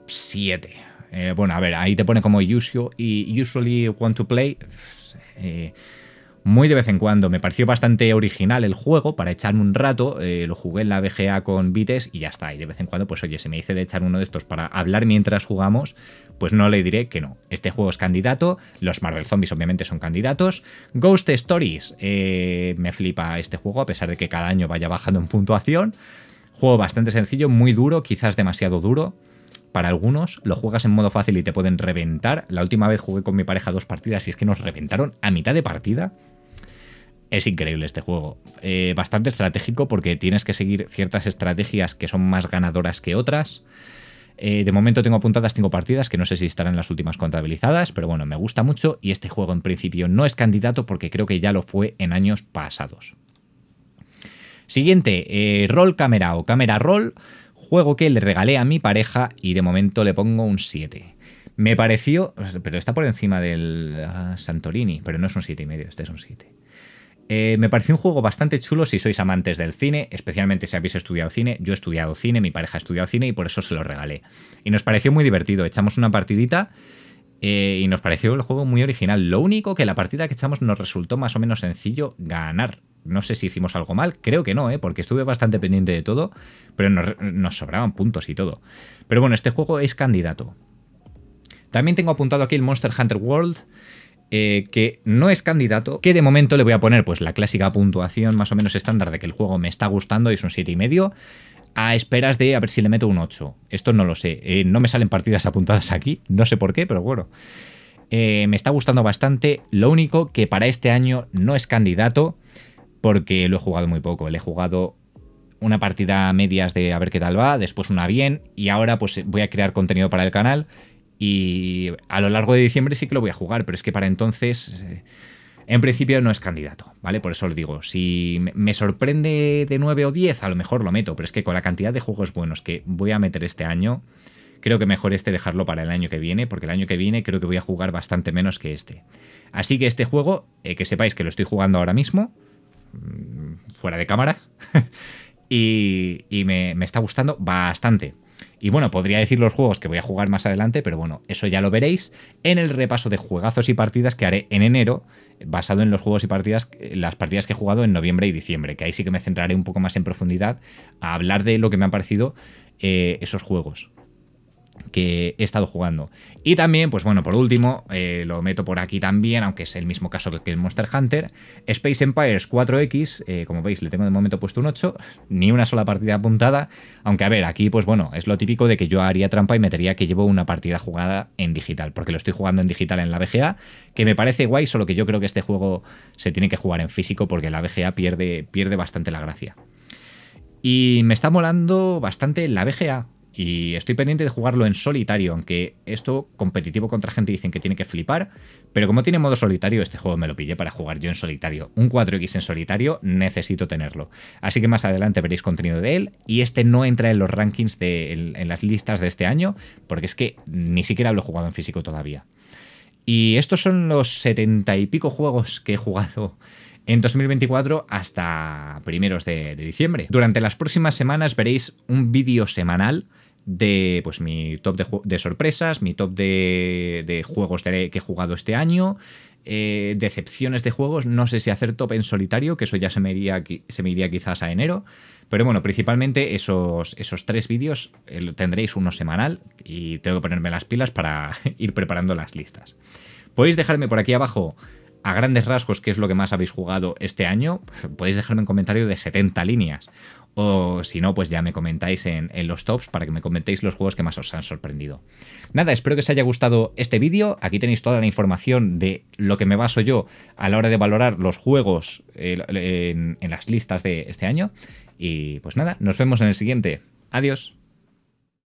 7. Eh, bueno, a ver, ahí te pone como usual y usually want to play. Eh, muy de vez en cuando. Me pareció bastante original el juego para echarme un rato. Eh, lo jugué en la BGA con Vites y ya está. Y de vez en cuando, pues oye, si me dice de echar uno de estos para hablar mientras jugamos, pues no le diré que no. Este juego es candidato. Los Marvel Zombies obviamente son candidatos. Ghost Stories, eh, me flipa este juego a pesar de que cada año vaya bajando en puntuación. Juego bastante sencillo, muy duro, quizás demasiado duro para algunos, lo juegas en modo fácil y te pueden reventar. La última vez jugué con mi pareja dos partidas y es que nos reventaron a mitad de partida. Es increíble este juego. Eh, bastante estratégico porque tienes que seguir ciertas estrategias que son más ganadoras que otras. Eh, de momento tengo apuntadas cinco partidas que no sé si estarán las últimas contabilizadas, pero bueno, me gusta mucho y este juego en principio no es candidato porque creo que ya lo fue en años pasados. Siguiente, eh, Roll Camera o Camera Roll, juego que le regalé a mi pareja y de momento le pongo un 7. Me pareció, pero está por encima del ah, Santorini, pero no es un medio, este es un 7. Eh, me pareció un juego bastante chulo si sois amantes del cine, especialmente si habéis estudiado cine. Yo he estudiado cine, mi pareja ha estudiado cine y por eso se lo regalé. Y nos pareció muy divertido. Echamos una partidita eh, y nos pareció el juego muy original. Lo único que la partida que echamos nos resultó más o menos sencillo ganar. No sé si hicimos algo mal, creo que no, eh, porque estuve bastante pendiente de todo, pero nos, nos sobraban puntos y todo. Pero bueno, este juego es candidato. También tengo apuntado aquí el Monster Hunter World eh, que no es candidato, que de momento le voy a poner pues la clásica puntuación más o menos estándar de que el juego me está gustando y es un medio a esperas de a ver si le meto un 8. Esto no lo sé. Eh, no me salen partidas apuntadas aquí, no sé por qué, pero bueno. Eh, me está gustando bastante. Lo único que para este año no es candidato porque lo he jugado muy poco. Le he jugado una partida a medias de a ver qué tal va, después una bien y ahora pues voy a crear contenido para el canal y a lo largo de diciembre sí que lo voy a jugar, pero es que para entonces, eh, en principio no es candidato, ¿vale? Por eso lo digo, si me sorprende de 9 o 10, a lo mejor lo meto, pero es que con la cantidad de juegos buenos que voy a meter este año, creo que mejor este dejarlo para el año que viene, porque el año que viene creo que voy a jugar bastante menos que este. Así que este juego, eh, que sepáis que lo estoy jugando ahora mismo, mm, fuera de cámara, y, me está gustando bastante. Y bueno, podría decir los juegos que voy a jugar más adelante, pero bueno, eso ya lo veréis en el repaso de juegazos y partidas que haré en enero, basado en los juegos y partidas, las partidas que he jugado en noviembre y diciembre, que ahí sí que me centraré un poco más en profundidad a hablar de lo que me han parecido eh, esos juegos que he estado jugando. Y también, pues bueno, por último, eh, lo meto por aquí también, aunque es el mismo caso que el Monster Hunter, Space Empires 4X, eh, como veis le tengo de momento puesto un 8, ni una sola partida apuntada, aunque a ver, aquí pues bueno, es lo típico de que yo haría trampa y metería que llevo una partida jugada en digital, porque lo estoy jugando en digital en la BGA, que me parece guay, solo que yo creo que este juego se tiene que jugar en físico porque la BGA pierde, pierde bastante la gracia. Y me está molando bastante la BGA, y estoy pendiente de jugarlo en solitario, aunque esto competitivo contra gente dicen que tiene que flipar. Pero como tiene modo solitario, este juego me lo pillé para jugar yo en solitario. Un 4X en solitario necesito tenerlo. Así que más adelante veréis contenido de él. Y este no entra en los rankings, de, en, las listas de este año, porque es que ni siquiera lo he jugado en físico todavía. Y estos son los setenta y pico juegos que he jugado en 2024 hasta primeros de, diciembre. Durante las próximas semanas veréis un vídeo semanal de pues mi top de, sorpresas, mi top de, juegos que he jugado este año, eh, decepciones de juegos, no sé si hacer top en solitario, que eso ya se me iría, se quizás a enero, pero bueno, principalmente esos, esos tres vídeos eh, tendréis uno semanal y tengo que ponerme las pilas para ir preparando las listas. Podéis dejarme por aquí abajo a grandes rasgos qué es lo que más habéis jugado este año, podéis dejarme un comentario de 70 líneas o si no, pues ya me comentáis en, los tops para que me comentéis los juegos que más os han sorprendido. Nada, espero que os haya gustado este vídeo. Aquí tenéis toda la información de lo que me baso yo a la hora de valorar los juegos en las listas de este año. Y pues nada, nos vemos en el siguiente. Adiós.